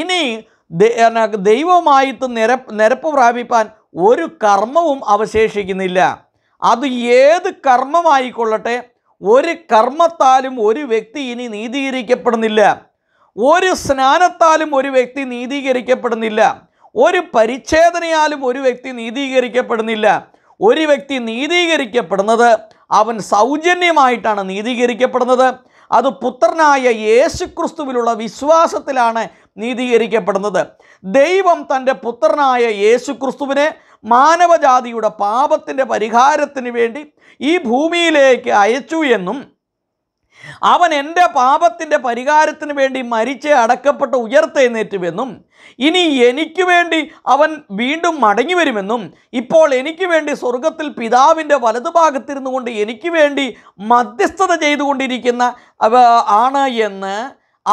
ഇനി ദൈവമായിട്ട് നിര നിരപ്പ് പ്രാപിപ്പാൻ ഒരു കർമ്മവും അവശേഷിക്കുന്നില്ല അത് ഏത് കർമ്മമായിക്കൊള്ളട്ടെ ഒരു കർമ്മത്താലും ഒരു വ്യക്തി ഇനി നീതീകരിക്കപ്പെടുന്നില്ല ഒരു സ്നാനത്താലും ഒരു വ്യക്തി നീതീകരിക്കപ്പെടുന്നില്ല ഒരു പരിച്ഛേദനയാലും ഒരു വ്യക്തി നീതീകരിക്കപ്പെടുന്നില്ല ഒരു വ്യക്തി നീതീകരിക്കപ്പെടുന്നത് അവൻ സൗജന്യമായിട്ടാണ് നീതീകരിക്കപ്പെടുന്നത് അത് പുത്രനായ യേശുക്രിസ്തുവിലുള്ള വിശ്വാസത്തിലാണ് നീതീകരിക്കപ്പെടുന്നത് ദൈവം തൻ്റെ പുത്രനായ യേശുക്രിസ്തുവിനെ മാനവജാതിയുടെ പാപത്തിൻ്റെ പരിഹാരത്തിന് വേണ്ടി ഈ ഭൂമിയിലേക്ക് അയച്ചു എന്നും അവൻ എൻ്റെ പാപത്തിൻ്റെ പരിഹാരത്തിന് വേണ്ടി മരിച്ച് അടക്കപ്പെട്ട് ഉയർത്തെഴുന്നേറ്റുമെന്നും ഇനി എനിക്ക് വേണ്ടി അവൻ വീണ്ടും മടങ്ങി വരുമെന്നും ഇപ്പോൾ എനിക്ക് വേണ്ടി സ്വർഗത്തിൽ പിതാവിൻ്റെ വലതുഭാഗത്തിരുന്നു കൊണ്ട് എനിക്ക് വേണ്ടി മധ്യസ്ഥത ചെയ്തുകൊണ്ടിരിക്കുന്ന ആണ് എന്ന്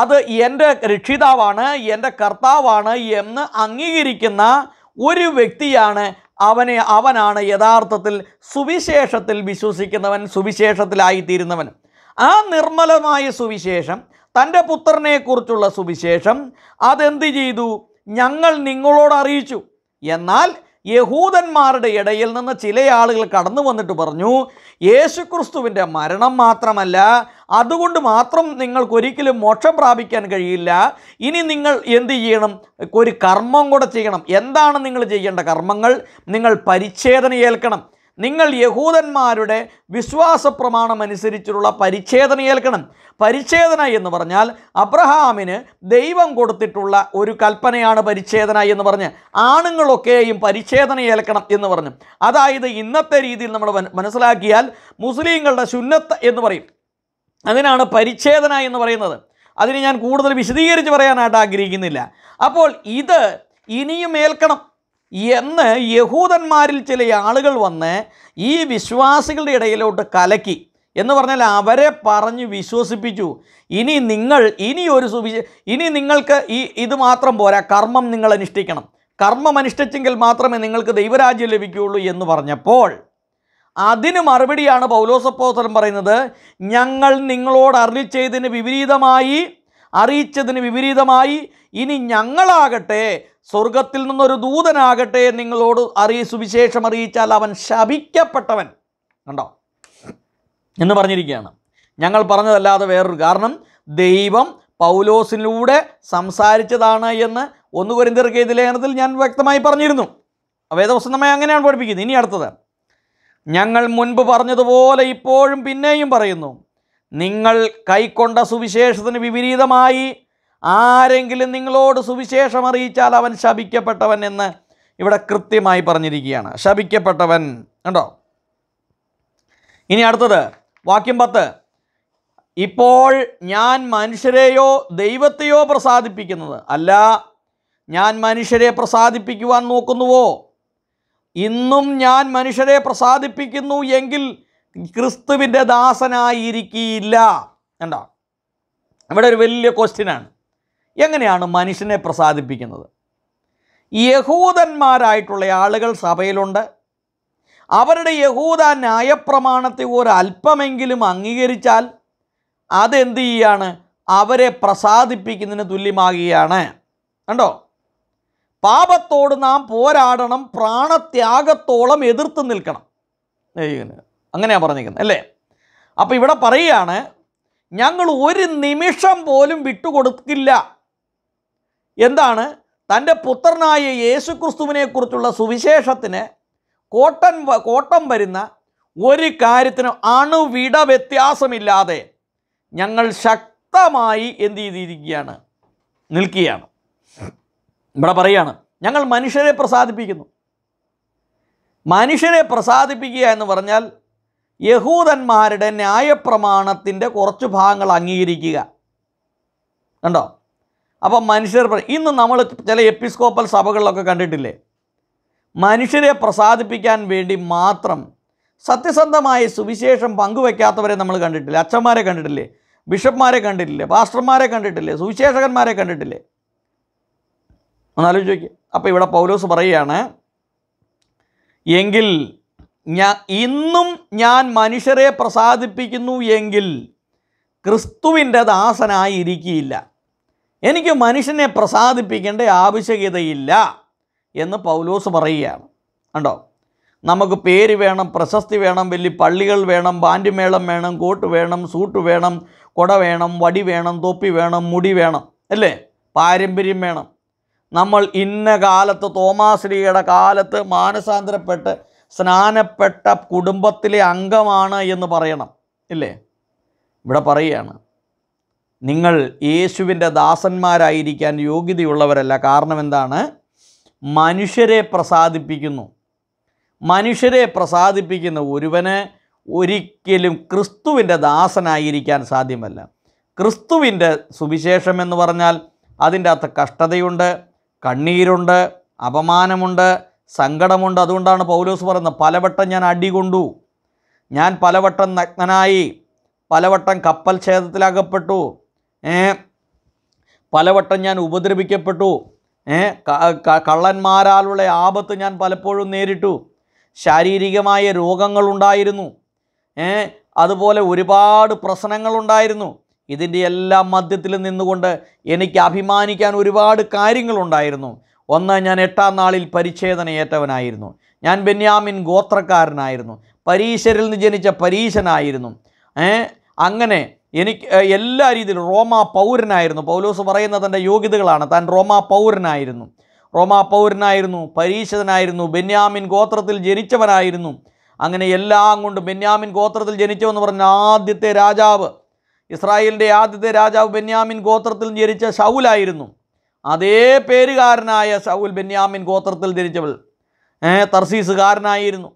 അത് എൻ്റെ രക്ഷിതാവാണ് എൻ്റെ കർത്താവാണ് എന്ന് അംഗീകരിക്കുന്ന ഒരു വ്യക്തിയാണ് അവനെ അവനാണ് യഥാർത്ഥത്തിൽ സുവിശേഷത്തിൽ വിശ്വസിക്കുന്നവൻ സുവിശേഷത്തിലായിത്തീരുന്നവൻ ആ നിർമ്മലമായ സുവിശേഷം തൻ്റെ പുത്രനെക്കുറിച്ചുള്ള സുവിശേഷം അതെന്ത് ചെയ്തു ഞങ്ങൾ നിങ്ങളോട് അറിയിച്ചു എന്നാൽ യഹൂദന്മാരുടെ ഇടയിൽ നിന്ന് ചില ആളുകൾ കടന്നു വന്നിട്ട് പറഞ്ഞു യേശുക്രിസ്തുവിൻ്റെ മരണം മാത്രമല്ല അതുകൊണ്ട് മാത്രം നിങ്ങൾക്കൊരിക്കലും മോക്ഷം പ്രാപിക്കാൻ കഴിയില്ല ഇനി നിങ്ങൾ എന്ത് ചെയ്യണം ഒരു കർമ്മം കൂടെ ചെയ്യണം എന്താണ് നിങ്ങൾ ചെയ്യേണ്ട കർമ്മങ്ങൾ നിങ്ങൾ പരിച്ഛേദന ഏൽക്കണം നിങ്ങൾ യഹൂദന്മാരുടെ വിശ്വാസ പ്രമാണം അനുസരിച്ചുള്ള പരിച്ഛേദന ഏൽക്കണം പരിച്ഛേദന എന്ന് പറഞ്ഞാൽ അബ്രഹാമിന് ദൈവം കൊടുത്തിട്ടുള്ള ഒരു കൽപ്പനയാണ് പരിച്ഛേദന എന്ന് പറഞ്ഞ് ആണുങ്ങളൊക്കെയും പരിച്ഛേദന ഏൽക്കണം എന്ന് പറഞ്ഞു അതായത് ഇന്നത്തെ രീതിയിൽ നമ്മൾ മനസ്സിലാക്കിയാൽ മുസ്ലിങ്ങളുടെ ശുന്നത്ത് എന്ന് പറയും അതിനാണ് പരിച്ഛേദന എന്ന് പറയുന്നത് അതിന് ഞാൻ കൂടുതൽ വിശദീകരിച്ച് പറയാനായിട്ട് ആഗ്രഹിക്കുന്നില്ല അപ്പോൾ ഇത് ഇനിയും ഏൽക്കണം എന്ന് യഹൂദന്മാരിൽ ചില ആളുകൾ വന്ന് ഈ വിശ്വാസികളുടെ ഇടയിലോട്ട് കലക്കി എന്ന് പറഞ്ഞാൽ അവരെ പറഞ്ഞ് വിശ്വസിപ്പിച്ചു ഇനി നിങ്ങൾ ഇനി ഒരു സുവിശ ഇനി നിങ്ങൾക്ക് ഈ ഇത് മാത്രം പോരാ കർമ്മം നിങ്ങൾ അനുഷ്ഠിക്കണം കർമ്മം അനുഷ്ഠിച്ചെങ്കിൽ മാത്രമേ നിങ്ങൾക്ക് ദൈവരാജ്യം ലഭിക്കുകയുള്ളൂ എന്ന് പറഞ്ഞപ്പോൾ അതിന് മറുപടിയാണ് പൗലോസപ്പോസരം പറയുന്നത് ഞങ്ങൾ നിങ്ങളോട് അറിയിച്ചതിന് വിപരീതമായി അറിയിച്ചതിന് വിപരീതമായി ഇനി ഞങ്ങളാകട്ടെ സ്വർഗത്തിൽ നിന്നൊരു ദൂതനാകട്ടെ നിങ്ങളോട് അറിയ സുവിശേഷം അറിയിച്ചാൽ അവൻ ശപിക്കപ്പെട്ടവൻ കണ്ടോ എന്ന് പറഞ്ഞിരിക്കുകയാണ് ഞങ്ങൾ പറഞ്ഞതല്ലാതെ വേറൊരു കാരണം ദൈവം പൗലോസിലൂടെ സംസാരിച്ചതാണ് എന്ന് ഒന്ന് കൊരിന്തിർക്കെതിരെ ലേഖനത്തിൽ ഞാൻ വ്യക്തമായി പറഞ്ഞിരുന്നു നമ്മെ അങ്ങനെയാണ് പഠിപ്പിക്കുന്നത് ഇനി അടുത്തത് ഞങ്ങൾ മുൻപ് പറഞ്ഞതുപോലെ ഇപ്പോഴും പിന്നെയും പറയുന്നു നിങ്ങൾ കൈക്കൊണ്ട സുവിശേഷത്തിന് വിപരീതമായി ആരെങ്കിലും നിങ്ങളോട് സുവിശേഷം അറിയിച്ചാൽ അവൻ ശപിക്കപ്പെട്ടവൻ എന്ന് ഇവിടെ കൃത്യമായി പറഞ്ഞിരിക്കുകയാണ് ശപിക്കപ്പെട്ടവൻ കണ്ടോ ഇനി അടുത്തത് വാക്യം പത്ത് ഇപ്പോൾ ഞാൻ മനുഷ്യരെയോ ദൈവത്തെയോ പ്രസാദിപ്പിക്കുന്നത് അല്ല ഞാൻ മനുഷ്യരെ പ്രസാദിപ്പിക്കുവാൻ നോക്കുന്നുവോ ഇന്നും ഞാൻ മനുഷ്യരെ പ്രസാദിപ്പിക്കുന്നു എങ്കിൽ ക്രിസ്തുവിൻ്റെ ദാസനായിരിക്കില്ല എന്താ ഇവിടെ ഒരു വലിയ ക്വസ്റ്റ്യനാണ് എങ്ങനെയാണ് മനുഷ്യനെ പ്രസാദിപ്പിക്കുന്നത് യഹൂദന്മാരായിട്ടുള്ള ആളുകൾ സഭയിലുണ്ട് അവരുടെ യഹൂദ ന്യായപ്രമാണത്തെ ഒരല്പമെങ്കിലും അംഗീകരിച്ചാൽ അതെന്ത് ചെയ്യാണ് അവരെ പ്രസാദിപ്പിക്കുന്നതിന് തുല്യമാകുകയാണ് കണ്ടോ പാപത്തോട് നാം പോരാടണം പ്രാണത്യാഗത്തോളം എതിർത്ത് നിൽക്കണം അങ്ങനെയാണ് പറഞ്ഞിരിക്കുന്നത് അല്ലേ അപ്പോൾ ഇവിടെ പറയുകയാണ് ഞങ്ങൾ ഒരു നിമിഷം പോലും വിട്ടുകൊടുക്കില്ല എന്താണ് തൻ്റെ പുത്രനായ യേശുക്രിസ്തുവിനെക്കുറിച്ചുള്ള സുവിശേഷത്തിന് കോട്ടൻ കോട്ടം വരുന്ന ഒരു കാര്യത്തിനും അണുവിട വ്യത്യാസമില്ലാതെ ഞങ്ങൾ ശക്തമായി എന്ത് ചെയ്തിരിക്കുകയാണ് നിൽക്കുകയാണ് ഇവിടെ പറയുകയാണ് ഞങ്ങൾ മനുഷ്യരെ പ്രസാദിപ്പിക്കുന്നു മനുഷ്യരെ പ്രസാദിപ്പിക്കുക എന്ന് പറഞ്ഞാൽ യഹൂദന്മാരുടെ ന്യായപ്രമാണത്തിൻ്റെ കുറച്ച് ഭാഗങ്ങൾ അംഗീകരിക്കുക കണ്ടോ അപ്പം മനുഷ്യർ ഇന്ന് നമ്മൾ ചില എപ്പിസ്കോപ്പൽ സഭകളിലൊക്കെ കണ്ടിട്ടില്ലേ മനുഷ്യരെ പ്രസാദിപ്പിക്കാൻ വേണ്ടി മാത്രം സത്യസന്ധമായ സുവിശേഷം പങ്കുവെക്കാത്തവരെ നമ്മൾ കണ്ടിട്ടില്ല അച്ഛന്മാരെ കണ്ടിട്ടില്ലേ ബിഷപ്പ്മാരെ കണ്ടിട്ടില്ലേ പാസ്റ്റർമാരെ കണ്ടിട്ടില്ലേ സുവിശേഷകന്മാരെ കണ്ടിട്ടില്ലേ ഒന്നാലോചിച്ച് നോക്കി അപ്പോൾ ഇവിടെ പൗലോസ് പറയുകയാണ് എങ്കിൽ ഞാൻ ഇന്നും ഞാൻ മനുഷ്യരെ പ്രസാദിപ്പിക്കുന്നു എങ്കിൽ ക്രിസ്തുവിൻ്റെ ദാസനായിരിക്കില്ല എനിക്ക് മനുഷ്യനെ പ്രസാദിപ്പിക്കേണ്ട ആവശ്യകതയില്ല എന്ന് പൗലോസ് പറയുകയാണ് കണ്ടോ നമുക്ക് പേര് വേണം പ്രശസ്തി വേണം വലിയ പള്ളികൾ വേണം ബാൻഡുമേളം വേണം കോട്ട് വേണം സൂട്ട് വേണം കുട വേണം വടി വേണം തൊപ്പി വേണം മുടി വേണം അല്ലേ പാരമ്പര്യം വേണം നമ്മൾ ഇന്ന കാലത്ത് തോമാശ്രീയുടെ കാലത്ത് മാനസാന്തരപ്പെട്ട് സ്നാനപ്പെട്ട കുടുംബത്തിലെ അംഗമാണ് എന്ന് പറയണം ഇല്ലേ ഇവിടെ പറയുകയാണ് നിങ്ങൾ യേശുവിൻ്റെ ദാസന്മാരായിരിക്കാൻ യോഗ്യതയുള്ളവരല്ല കാരണം എന്താണ് മനുഷ്യരെ പ്രസാദിപ്പിക്കുന്നു മനുഷ്യരെ പ്രസാദിപ്പിക്കുന്ന ഒരുവന് ഒരിക്കലും ക്രിസ്തുവിൻ്റെ ദാസനായിരിക്കാൻ സാധ്യമല്ല ക്രിസ്തുവിൻ്റെ സുവിശേഷം എന്ന് പറഞ്ഞാൽ അതിൻ്റെ അകത്ത് കഷ്ടതയുണ്ട് കണ്ണീരുണ്ട് അപമാനമുണ്ട് സങ്കടമുണ്ട് അതുകൊണ്ടാണ് പൗലോസ് പറയുന്നത് പലവട്ടം ഞാൻ അടികൊണ്ടു ഞാൻ പലവട്ടം നഗ്നനായി പലവട്ടം കപ്പൽ ഛേദത്തിലകപ്പെട്ടു പലവട്ടം ഞാൻ ഉപദ്രവിക്കപ്പെട്ടു കള്ളന്മാരാലുള്ള ആപത്ത് ഞാൻ പലപ്പോഴും നേരിട്ടു ശാരീരികമായ രോഗങ്ങളുണ്ടായിരുന്നു അതുപോലെ ഒരുപാട് പ്രശ്നങ്ങളുണ്ടായിരുന്നു ഇതിൻ്റെ എല്ലാം മധ്യത്തിൽ നിന്നുകൊണ്ട് എനിക്ക് അഭിമാനിക്കാൻ ഒരുപാട് കാര്യങ്ങളുണ്ടായിരുന്നു ഒന്ന് ഞാൻ എട്ടാം നാളിൽ പരിച്ഛേദനയേറ്റവനായിരുന്നു ഞാൻ ബെന്യാമിൻ ഗോത്രക്കാരനായിരുന്നു പരീശരിൽ നിന്ന് ജനിച്ച പരീശനായിരുന്നു അങ്ങനെ എനിക്ക് എല്ലാ രീതിയിലും റോമാ പൗരനായിരുന്നു പൗലോസ് പറയുന്ന തൻ്റെ യോഗ്യതകളാണ് താൻ റോമാ പൗരനായിരുന്നു റോമാ പൗരനായിരുന്നു പരീശതനായിരുന്നു ബെന്യാമിൻ ഗോത്രത്തിൽ ജനിച്ചവനായിരുന്നു അങ്ങനെ എല്ലാം കൊണ്ട് ബെന്യാമിൻ ഗോത്രത്തിൽ ജനിച്ചവെന്ന് പറഞ്ഞ ആദ്യത്തെ രാജാവ് ഇസ്രായേലിൻ്റെ ആദ്യത്തെ രാജാവ് ബെന്യാമിൻ ഗോത്രത്തിൽ ജനിച്ച ഷൗലായിരുന്നു അതേ പേരുകാരനായ ഷൗൽ ബെന്യാമിൻ ഗോത്രത്തിൽ ജനിച്ചവൾ തർസീസുകാരനായിരുന്നു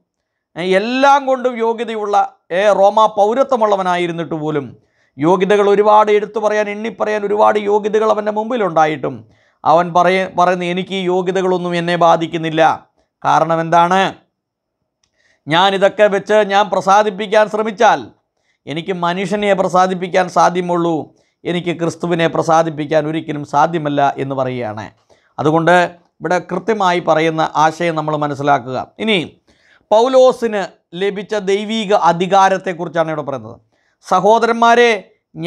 എല്ലാം കൊണ്ടും യോഗ്യതയുള്ള ഏ റോമാ പൗരത്വമുള്ളവനായിരുന്നിട്ട് പോലും യോഗ്യതകൾ ഒരുപാട് എടുത്തു പറയാൻ എണ്ണിപ്പറയാൻ ഒരുപാട് യോഗ്യതകൾ അവൻ്റെ മുമ്പിലുണ്ടായിട്ടും അവൻ പറയ പറയുന്ന എനിക്ക് ഈ യോഗ്യതകളൊന്നും എന്നെ ബാധിക്കുന്നില്ല കാരണം എന്താണ് ഞാൻ ഇതൊക്കെ വെച്ച് ഞാൻ പ്രസാദിപ്പിക്കാൻ ശ്രമിച്ചാൽ എനിക്ക് മനുഷ്യനെ പ്രസാദിപ്പിക്കാൻ സാധ്യമുള്ളൂ എനിക്ക് ക്രിസ്തുവിനെ പ്രസാദിപ്പിക്കാൻ ഒരിക്കലും സാധ്യമല്ല എന്ന് പറയുകയാണ് അതുകൊണ്ട് ഇവിടെ കൃത്യമായി പറയുന്ന ആശയം നമ്മൾ മനസ്സിലാക്കുക ഇനി പൗലോസിന് ലഭിച്ച ദൈവീക അധികാരത്തെക്കുറിച്ചാണ് ഇവിടെ പറയുന്നത് സഹോദരന്മാരെ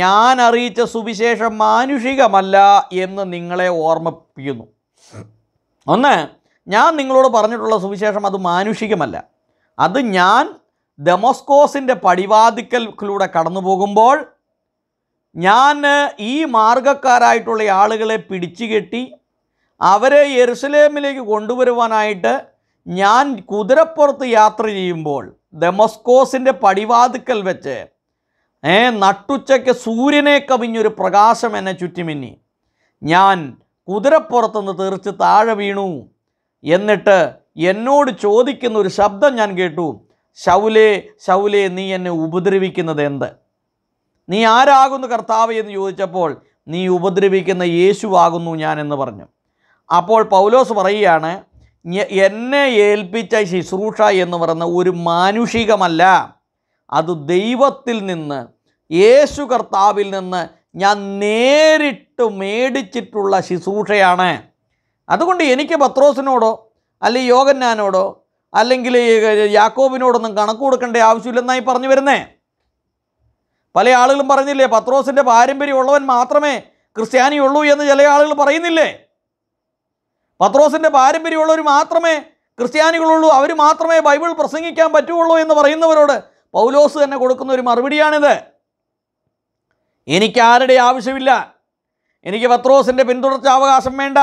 ഞാൻ അറിയിച്ച സുവിശേഷം മാനുഷികമല്ല എന്ന് നിങ്ങളെ ഓർമ്മിപ്പിക്കുന്നു ഒന്ന് ഞാൻ നിങ്ങളോട് പറഞ്ഞിട്ടുള്ള സുവിശേഷം അത് മാനുഷികമല്ല അത് ഞാൻ ഡെമോസ്കോസിൻ്റെ പടിവാതിക്കൽക്കിലൂടെ കടന്നു പോകുമ്പോൾ ഞാൻ ഈ മാർഗക്കാരായിട്ടുള്ള ആളുകളെ പിടിച്ചു കെട്ടി അവരെ യെറുസലേമിലേക്ക് കൊണ്ടുവരുവാനായിട്ട് ഞാൻ കുതിരപ്പുറത്ത് യാത്ര ചെയ്യുമ്പോൾ ഡെമോസ്കോസിൻ്റെ പടിവാതിക്കൽ വെച്ച് ഏ നട്ടുച്ചയ്ക്ക് സൂര്യനെ കവിഞ്ഞൊരു പ്രകാശം എന്നെ ചുറ്റിമിന്നി ഞാൻ കുതിരപ്പുറത്തുനിന്ന് തീർച്ച് താഴെ വീണു എന്നിട്ട് എന്നോട് ചോദിക്കുന്ന ഒരു ശബ്ദം ഞാൻ കേട്ടു ശൗലേ ശൗലേ നീ എന്നെ ഉപദ്രവിക്കുന്നത് എന്ത് നീ ആരാകുന്നു കർത്താവ് എന്ന് ചോദിച്ചപ്പോൾ നീ ഉപദ്രവിക്കുന്ന യേശുവാകുന്നു ഞാൻ എന്ന് പറഞ്ഞു അപ്പോൾ പൗലോസ് പറയുകയാണ് എന്നെ ഏൽപ്പിച്ച ശുശ്രൂഷ എന്ന് പറയുന്ന ഒരു മാനുഷികമല്ല അത് ദൈവത്തിൽ നിന്ന് യേശു കർത്താവിൽ നിന്ന് ഞാൻ നേരിട്ട് മേടിച്ചിട്ടുള്ള ശുശ്രൂഷയാണ് അതുകൊണ്ട് എനിക്ക് പത്രോസിനോടോ അല്ലെ യോഗന്നാനോടോ അല്ലെങ്കിൽ യാക്കോബിനോടൊന്നും കണക്ക് കൊടുക്കേണ്ട ആവശ്യമില്ലെന്നായി പറഞ്ഞു വരുന്നേ പല ആളുകളും പറഞ്ഞില്ലേ പത്രോസിൻ്റെ ഉള്ളവൻ മാത്രമേ ക്രിസ്ത്യാനിയുള്ളൂ എന്ന് ചില ആളുകൾ പറയുന്നില്ലേ പത്രോസിൻ്റെ പാരമ്പര്യമുള്ളവർ മാത്രമേ ക്രിസ്ത്യാനികളുള്ളൂ അവർ മാത്രമേ ബൈബിൾ പ്രസംഗിക്കാൻ പറ്റുള്ളൂ എന്ന് പറയുന്നവരോട് പൗലോസ് തന്നെ കൊടുക്കുന്ന ഒരു മറുപടിയാണിത് ആരുടെ ആവശ്യമില്ല എനിക്ക് പത്രോസിൻ്റെ പിന്തുടർച്ച അവകാശം വേണ്ട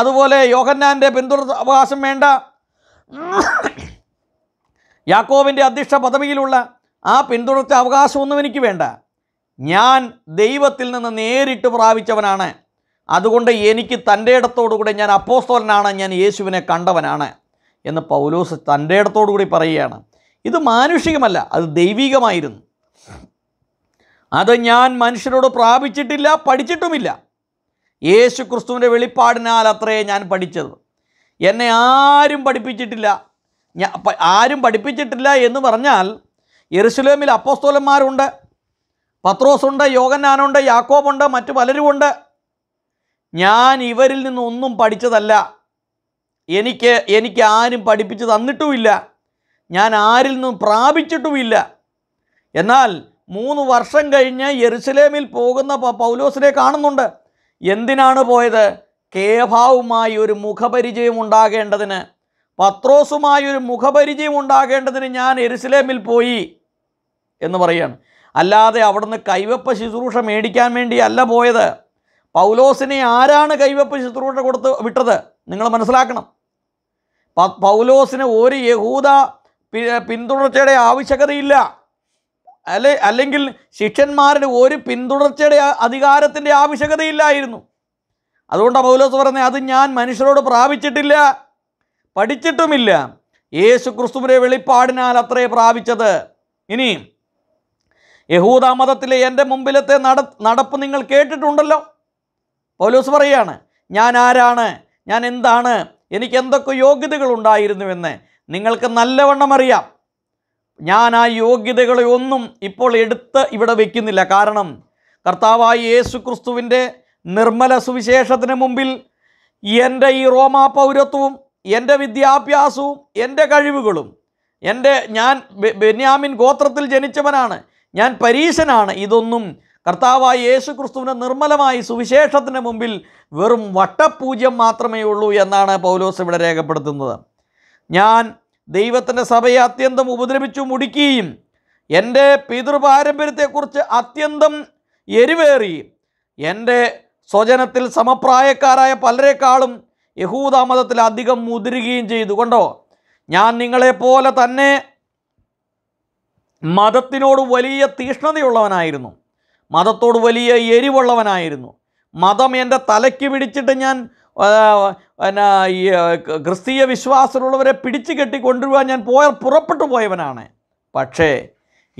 അതുപോലെ യോഹന്നാൻ്റെ പിന്തുടർച്ച അവകാശം വേണ്ട യാക്കോവിൻ്റെ അധ്യക്ഷ പദവിയിലുള്ള ആ പിന്തുടർച്ച അവകാശമൊന്നും എനിക്ക് വേണ്ട ഞാൻ ദൈവത്തിൽ നിന്ന് നേരിട്ട് പ്രാപിച്ചവനാണ് അതുകൊണ്ട് എനിക്ക് തൻ്റെ ഇടത്തോടുകൂടെ ഞാൻ അപ്പോസ്തോലനാണ് ഞാൻ യേശുവിനെ കണ്ടവനാണ് എന്ന് പൗലോസ് തൻ്റെ ഇടത്തോടുകൂടി പറയുകയാണ് ഇത് മാനുഷികമല്ല അത് ദൈവികമായിരുന്നു അത് ഞാൻ മനുഷ്യരോട് പ്രാപിച്ചിട്ടില്ല പഠിച്ചിട്ടുമില്ല യേശു ക്രിസ്തുവിൻ്റെ വെളിപ്പാടിനാൽ അത്രേ ഞാൻ പഠിച്ചത് എന്നെ ആരും പഠിപ്പിച്ചിട്ടില്ല ഞാൻ ആരും പഠിപ്പിച്ചിട്ടില്ല എന്ന് പറഞ്ഞാൽ യെറുസലേമിൽ അപ്പോസ്തോലന്മാരുണ്ട് പത്രോസുണ്ട് യോഗനാനുണ്ട് യാക്കോബുണ്ട് മറ്റു പലരുമുണ്ട് ഞാൻ ഇവരിൽ നിന്നൊന്നും പഠിച്ചതല്ല എനിക്ക് എനിക്ക് ആരും പഠിപ്പിച്ച് തന്നിട്ടുമില്ല ഞാൻ ആരിൽ നിന്നും പ്രാപിച്ചിട്ടുമില്ല എന്നാൽ മൂന്ന് വർഷം കഴിഞ്ഞ് യെറുസലേമിൽ പോകുന്ന പൗലോസിനെ കാണുന്നുണ്ട് എന്തിനാണ് പോയത് കേഭാവുമായി ഒരു മുഖപരിചയം ഉണ്ടാകേണ്ടതിന് പത്രോസുമായി ഒരു മുഖപരിചയം ഉണ്ടാകേണ്ടതിന് ഞാൻ എരുസലേമിൽ പോയി എന്ന് പറയാണ് അല്ലാതെ അവിടുന്ന് കൈവെപ്പ ശുശ്രൂഷ മേടിക്കാൻ വേണ്ടി അല്ല പോയത് പൗലോസിനെ ആരാണ് കൈവപ്പ ശുശ്രൂഷ കൊടുത്ത് വിട്ടത് നിങ്ങൾ മനസ്സിലാക്കണം പൗലോസിന് ഒരു യഹൂദ പിന്തുടർച്ചയുടെ ആവശ്യകതയില്ല അല്ലെ അല്ലെങ്കിൽ ശിഷ്യന്മാരുടെ ഒരു പിന്തുടർച്ചയുടെ അധികാരത്തിൻ്റെ ആവശ്യകതയില്ലായിരുന്നു അതുകൊണ്ടാണ് പൗലോസ് പറഞ്ഞത് അത് ഞാൻ മനുഷ്യരോട് പ്രാപിച്ചിട്ടില്ല പഠിച്ചിട്ടുമില്ല യേശു ക്രിസ്തുവിൻ്റെ വെളിപ്പാടിനാൽ അത്രേ പ്രാപിച്ചത് ഇനി യഹൂദ മതത്തിലെ എൻ്റെ മുമ്പിലത്തെ നട നടപ്പ് നിങ്ങൾ കേട്ടിട്ടുണ്ടല്ലോ പൗലോസ് പറയാണ് ഞാൻ ആരാണ് ഞാൻ എന്താണ് എനിക്ക് എന്തൊക്കെ യോഗ്യതകൾ നിങ്ങൾക്ക് നല്ലവണ്ണം അറിയാം ഞാൻ ആ യോഗ്യതകളെ ഒന്നും ഇപ്പോൾ എടുത്ത് ഇവിടെ വയ്ക്കുന്നില്ല കാരണം കർത്താവായ യേശു ക്രിസ്തുവിൻ്റെ നിർമ്മല സുവിശേഷത്തിന് മുമ്പിൽ എൻ്റെ ഈ റോമാ പൗരത്വവും എൻ്റെ വിദ്യാഭ്യാസവും എൻ്റെ കഴിവുകളും എൻ്റെ ഞാൻ ബെന്യാമിൻ ഗോത്രത്തിൽ ജനിച്ചവനാണ് ഞാൻ പരീശനാണ് ഇതൊന്നും കർത്താവായ യേശു ക്രിസ്തുവിൻ്റെ നിർമ്മലമായി സുവിശേഷത്തിൻ്റെ മുമ്പിൽ വെറും വട്ടപൂജ്യം മാത്രമേ ഉള്ളൂ എന്നാണ് പൗലോസ് ഇവിടെ രേഖപ്പെടുത്തുന്നത് ഞാൻ ദൈവത്തിൻ്റെ സഭയെ അത്യന്തം ഉപദ്രവിച്ചു മുടിക്കുകയും എൻ്റെ പിതൃപാരമ്പര്യത്തെക്കുറിച്ച് അത്യന്തം എരിവേറി എൻ്റെ സ്വജനത്തിൽ സമപ്രായക്കാരായ പലരെക്കാളും യഹൂദ മതത്തിൽ അധികം മുതിരുകയും ചെയ്തു കൊണ്ടോ ഞാൻ നിങ്ങളെപ്പോലെ തന്നെ മതത്തിനോട് വലിയ തീഷ്ണതയുള്ളവനായിരുന്നു മതത്തോട് വലിയ എരിവുള്ളവനായിരുന്നു മതം എൻ്റെ തലയ്ക്ക് പിടിച്ചിട്ട് ഞാൻ എന്നാ ഈ ക്രിസ്തീയ വിശ്വാസമുള്ളവരെ പിടിച്ചു കെട്ടി കൊണ്ടുവരുവാൻ ഞാൻ പോയ പുറപ്പെട്ടു പോയവനാണ് പക്ഷേ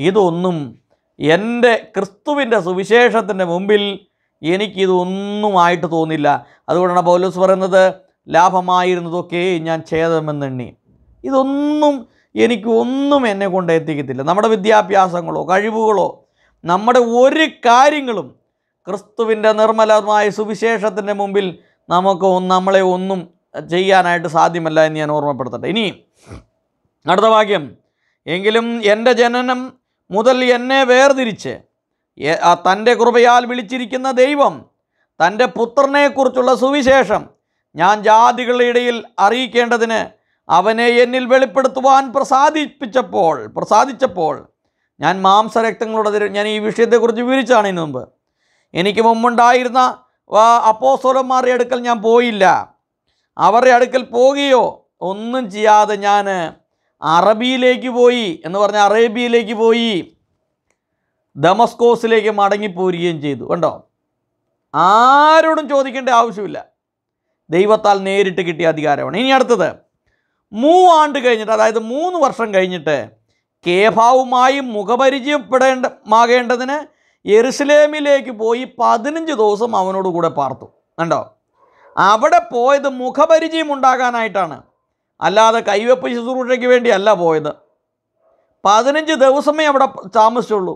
ഇതൊന്നും എൻ്റെ ക്രിസ്തുവിൻ്റെ സുവിശേഷത്തിൻ്റെ മുമ്പിൽ എനിക്കിതൊന്നുമായിട്ട് തോന്നില്ല അതുകൊണ്ടാണ് പൗലോസ് പറയുന്നത് ലാഭമായിരുന്നതൊക്കെ ഞാൻ ഛേദമെന്നെണ്ണി ഇതൊന്നും എനിക്ക് ഒന്നും എന്നെ കൊണ്ട് എത്തിക്കത്തില്ല നമ്മുടെ വിദ്യാഭ്യാസങ്ങളോ കഴിവുകളോ നമ്മുടെ ഒരു കാര്യങ്ങളും ക്രിസ്തുവിൻ്റെ നിർമ്മലമായ സുവിശേഷത്തിൻ്റെ മുമ്പിൽ നമുക്ക് നമ്മളെ ഒന്നും ചെയ്യാനായിട്ട് സാധ്യമല്ല എന്ന് ഞാൻ ഓർമ്മപ്പെടുത്തട്ടെ ഇനി അടുത്ത വാക്യം എങ്കിലും എൻ്റെ ജനനം മുതൽ എന്നെ വേർതിരിച്ച് തൻ്റെ കൃപയാൽ വിളിച്ചിരിക്കുന്ന ദൈവം തൻ്റെ പുത്രനെക്കുറിച്ചുള്ള സുവിശേഷം ഞാൻ ജാതികളുടെ ഇടയിൽ അറിയിക്കേണ്ടതിന് അവനെ എന്നിൽ വെളിപ്പെടുത്തുവാൻ പ്രസാദിപ്പിച്ചപ്പോൾ പ്രസാദിച്ചപ്പോൾ ഞാൻ മാംസരക്തങ്ങളുടെ ഞാൻ ഈ വിഷയത്തെക്കുറിച്ച് വിവരിച്ചാണ് ഇതിനു മുമ്പ് എനിക്ക് മുമ്പുണ്ടായിരുന്ന അപ്പോസോലന്മാരുടെ അടുക്കൽ ഞാൻ പോയില്ല അവരുടെ അടുക്കൽ പോകുകയോ ഒന്നും ചെയ്യാതെ ഞാൻ അറബിയിലേക്ക് പോയി എന്ന് പറഞ്ഞാൽ അറേബ്യയിലേക്ക് പോയി ദമസ്കോസിലേക്ക് മടങ്ങിപ്പോരുകയും ചെയ്തു കണ്ടോ ആരോടും ചോദിക്കേണ്ട ആവശ്യമില്ല ദൈവത്താൽ നേരിട്ട് കിട്ടിയ അധികാരമാണ് ഇനി അടുത്തത് മൂവാണ്ട് കഴിഞ്ഞിട്ട് അതായത് മൂന്ന് വർഷം കഴിഞ്ഞിട്ട് കേഭാവുമായി മുഖപരിചയപ്പെടേണ്ട മാകേണ്ടതിന് എറുസലേമിലേക്ക് പോയി പതിനഞ്ച് ദിവസം അവനോട് കൂടെ പാർത്തു കണ്ടോ അവിടെ പോയത് മുഖപരിചയം ഉണ്ടാകാനായിട്ടാണ് അല്ലാതെ കൈവെപ്പ് ശുശ്രൂഷയ്ക്ക് വേണ്ടിയല്ല പോയത് പതിനഞ്ച് ദിവസമേ അവിടെ താമസിച്ചുള്ളൂ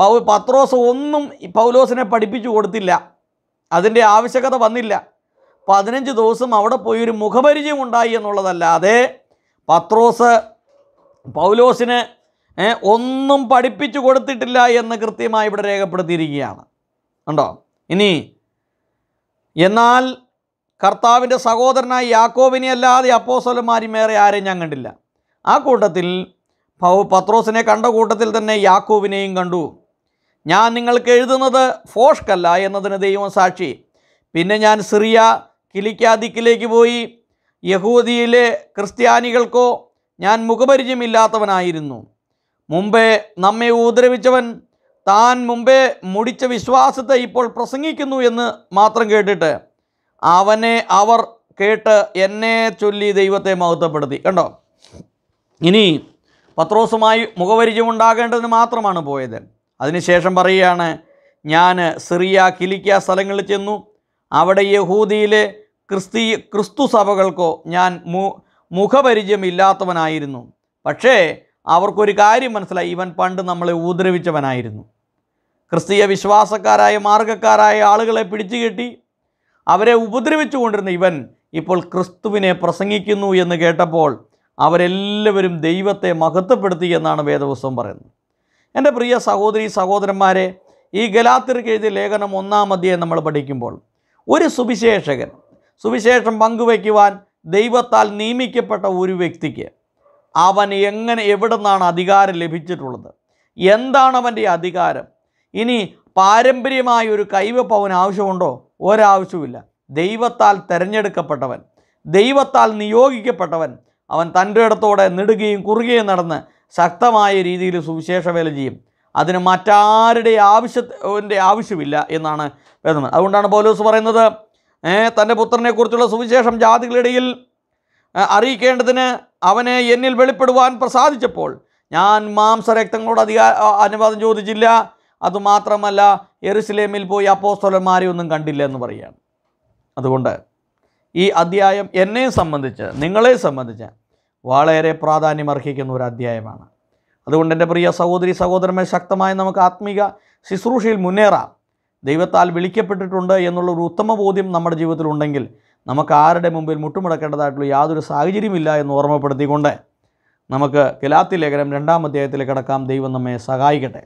പൗ പത്രോസ് ഒന്നും പൗലോസിനെ പഠിപ്പിച്ചു കൊടുത്തില്ല അതിൻ്റെ ആവശ്യകത വന്നില്ല പതിനഞ്ച് ദിവസം അവിടെ പോയി ഒരു മുഖപരിചയം ഉണ്ടായി എന്നുള്ളതല്ലാതെ പത്രോസ് പൗലോസിന് ഒന്നും പഠിപ്പിച്ചു കൊടുത്തിട്ടില്ല എന്ന് കൃത്യമായി ഇവിടെ രേഖപ്പെടുത്തിയിരിക്കുകയാണ് ഉണ്ടോ ഇനി എന്നാൽ കർത്താവിൻ്റെ സഹോദരനായ യാക്കോബിനെ അല്ലാതെ വേറെ ആരെയും ഞാൻ കണ്ടില്ല ആ കൂട്ടത്തിൽ പത്രോസിനെ കണ്ട കൂട്ടത്തിൽ തന്നെ യാക്കോവിനെയും കണ്ടു ഞാൻ നിങ്ങൾക്ക് എഴുതുന്നത് ഫോഷ്കല്ല എന്നതിന് ദൈവം സാക്ഷി പിന്നെ ഞാൻ സിറിയ കിലിക്കാദിക്കിലേക്ക് പോയി യഹൂദിയിലെ ക്രിസ്ത്യാനികൾക്കോ ഞാൻ മുഖപരിചയമില്ലാത്തവനായിരുന്നു മുമ്പേ നമ്മെ ഉപദ്രവിച്ചവൻ താൻ മുമ്പേ മുടിച്ച വിശ്വാസത്തെ ഇപ്പോൾ പ്രസംഗിക്കുന്നു എന്ന് മാത്രം കേട്ടിട്ട് അവനെ അവർ കേട്ട് എന്നെ ചൊല്ലി ദൈവത്തെ മഹത്വപ്പെടുത്തി കണ്ടോ ഇനി പത്രോസുമായി മുഖപരിചയമുണ്ടാകേണ്ടതിന് മാത്രമാണ് പോയത് അതിനുശേഷം പറയുകയാണ് ഞാൻ സിറിയ കിലിക്ക സ്ഥലങ്ങളിൽ ചെന്നു അവിടെ യഹൂദിയിലെ ക്രിസ്തി ക്രിസ്തു സഭകൾക്കോ ഞാൻ മു മുഖപരിചയമില്ലാത്തവനായിരുന്നു പക്ഷേ അവർക്കൊരു കാര്യം മനസ്സിലായി ഇവൻ പണ്ട് നമ്മളെ ഉപദ്രവിച്ചവനായിരുന്നു ക്രിസ്തീയ വിശ്വാസക്കാരായ മാർഗക്കാരായ ആളുകളെ പിടിച്ചു കെട്ടി അവരെ ഉപദ്രവിച്ചു കൊണ്ടിരുന്ന ഇവൻ ഇപ്പോൾ ക്രിസ്തുവിനെ പ്രസംഗിക്കുന്നു എന്ന് കേട്ടപ്പോൾ അവരെല്ലാവരും ദൈവത്തെ മഹത്വപ്പെടുത്തി എന്നാണ് വേദപുസ്തകം പറയുന്നത് എൻ്റെ പ്രിയ സഹോദരി സഹോദരന്മാരെ ഈ ഗലാത്തിർക്ക് ലേഖനം ഒന്നാം അധ്യായം നമ്മൾ പഠിക്കുമ്പോൾ ഒരു സുവിശേഷകൻ സുവിശേഷം പങ്കുവയ്ക്കുവാൻ ദൈവത്താൽ നിയമിക്കപ്പെട്ട ഒരു വ്യക്തിക്ക് അവൻ എങ്ങനെ എവിടെ നിന്നാണ് അധികാരം ലഭിച്ചിട്ടുള്ളത് എന്താണ് അവൻ്റെ അധികാരം ഇനി പാരമ്പര്യമായ ഒരു കൈവപ്പ് അവൻ ആവശ്യമുണ്ടോ ഒരാവശ്യവുമില്ല ദൈവത്താൽ തിരഞ്ഞെടുക്കപ്പെട്ടവൻ ദൈവത്താൽ നിയോഗിക്കപ്പെട്ടവൻ അവൻ തൻ്റെ ഇടത്തോടെ നെടുകയും കുറുകയും നടന്ന് ശക്തമായ രീതിയിൽ സുവിശേഷ വേല ചെയ്യും അതിന് മറ്റാരുടെ ആവശ്യത്തിൻ്റെ ആവശ്യമില്ല എന്നാണ് വേദമൻ അതുകൊണ്ടാണ് പൗലോസ് പറയുന്നത് തൻ്റെ പുത്രനെക്കുറിച്ചുള്ള സുവിശേഷം ജാതികളിടയിൽ അറിയിക്കേണ്ടതിന് അവനെ എന്നിൽ വെളിപ്പെടുവാൻ പ്രസാദിച്ചപ്പോൾ ഞാൻ മാംസരക്തങ്ങളോട് അധികാ അനുവാദം ചോദിച്ചില്ല അതുമാത്രമല്ല എറുസലേമിൽ പോയി അപ്പോസ്തലന്മാരെ ഒന്നും കണ്ടില്ല എന്ന് പറയുകയാണ് അതുകൊണ്ട് ഈ അധ്യായം എന്നെ സംബന്ധിച്ച് നിങ്ങളെ സംബന്ധിച്ച് വളരെ പ്രാധാന്യം അർഹിക്കുന്ന ഒരു അധ്യായമാണ് അതുകൊണ്ട് എൻ്റെ പ്രിയ സഹോദരി സഹോദരന്മാർ ശക്തമായി നമുക്ക് ആത്മീക ശുശ്രൂഷയിൽ മുന്നേറാം ദൈവത്താൽ വിളിക്കപ്പെട്ടിട്ടുണ്ട് എന്നുള്ളൊരു ഉത്തമ ബോധ്യം നമ്മുടെ ജീവിതത്തിലുണ്ടെങ്കിൽ നമുക്ക് ആരുടെ മുമ്പിൽ മുട്ടുമുടക്കേണ്ടതായിട്ടുള്ള യാതൊരു സാഹചര്യമില്ല എന്ന് ഓർമ്മപ്പെടുത്തിക്കൊണ്ട് നമുക്ക് കിലാത്തി ലേഖനം രണ്ടാം അധ്യായത്തിൽ കിടക്കാം ദൈവം നമ്മെ സഹായിക്കട്ടെ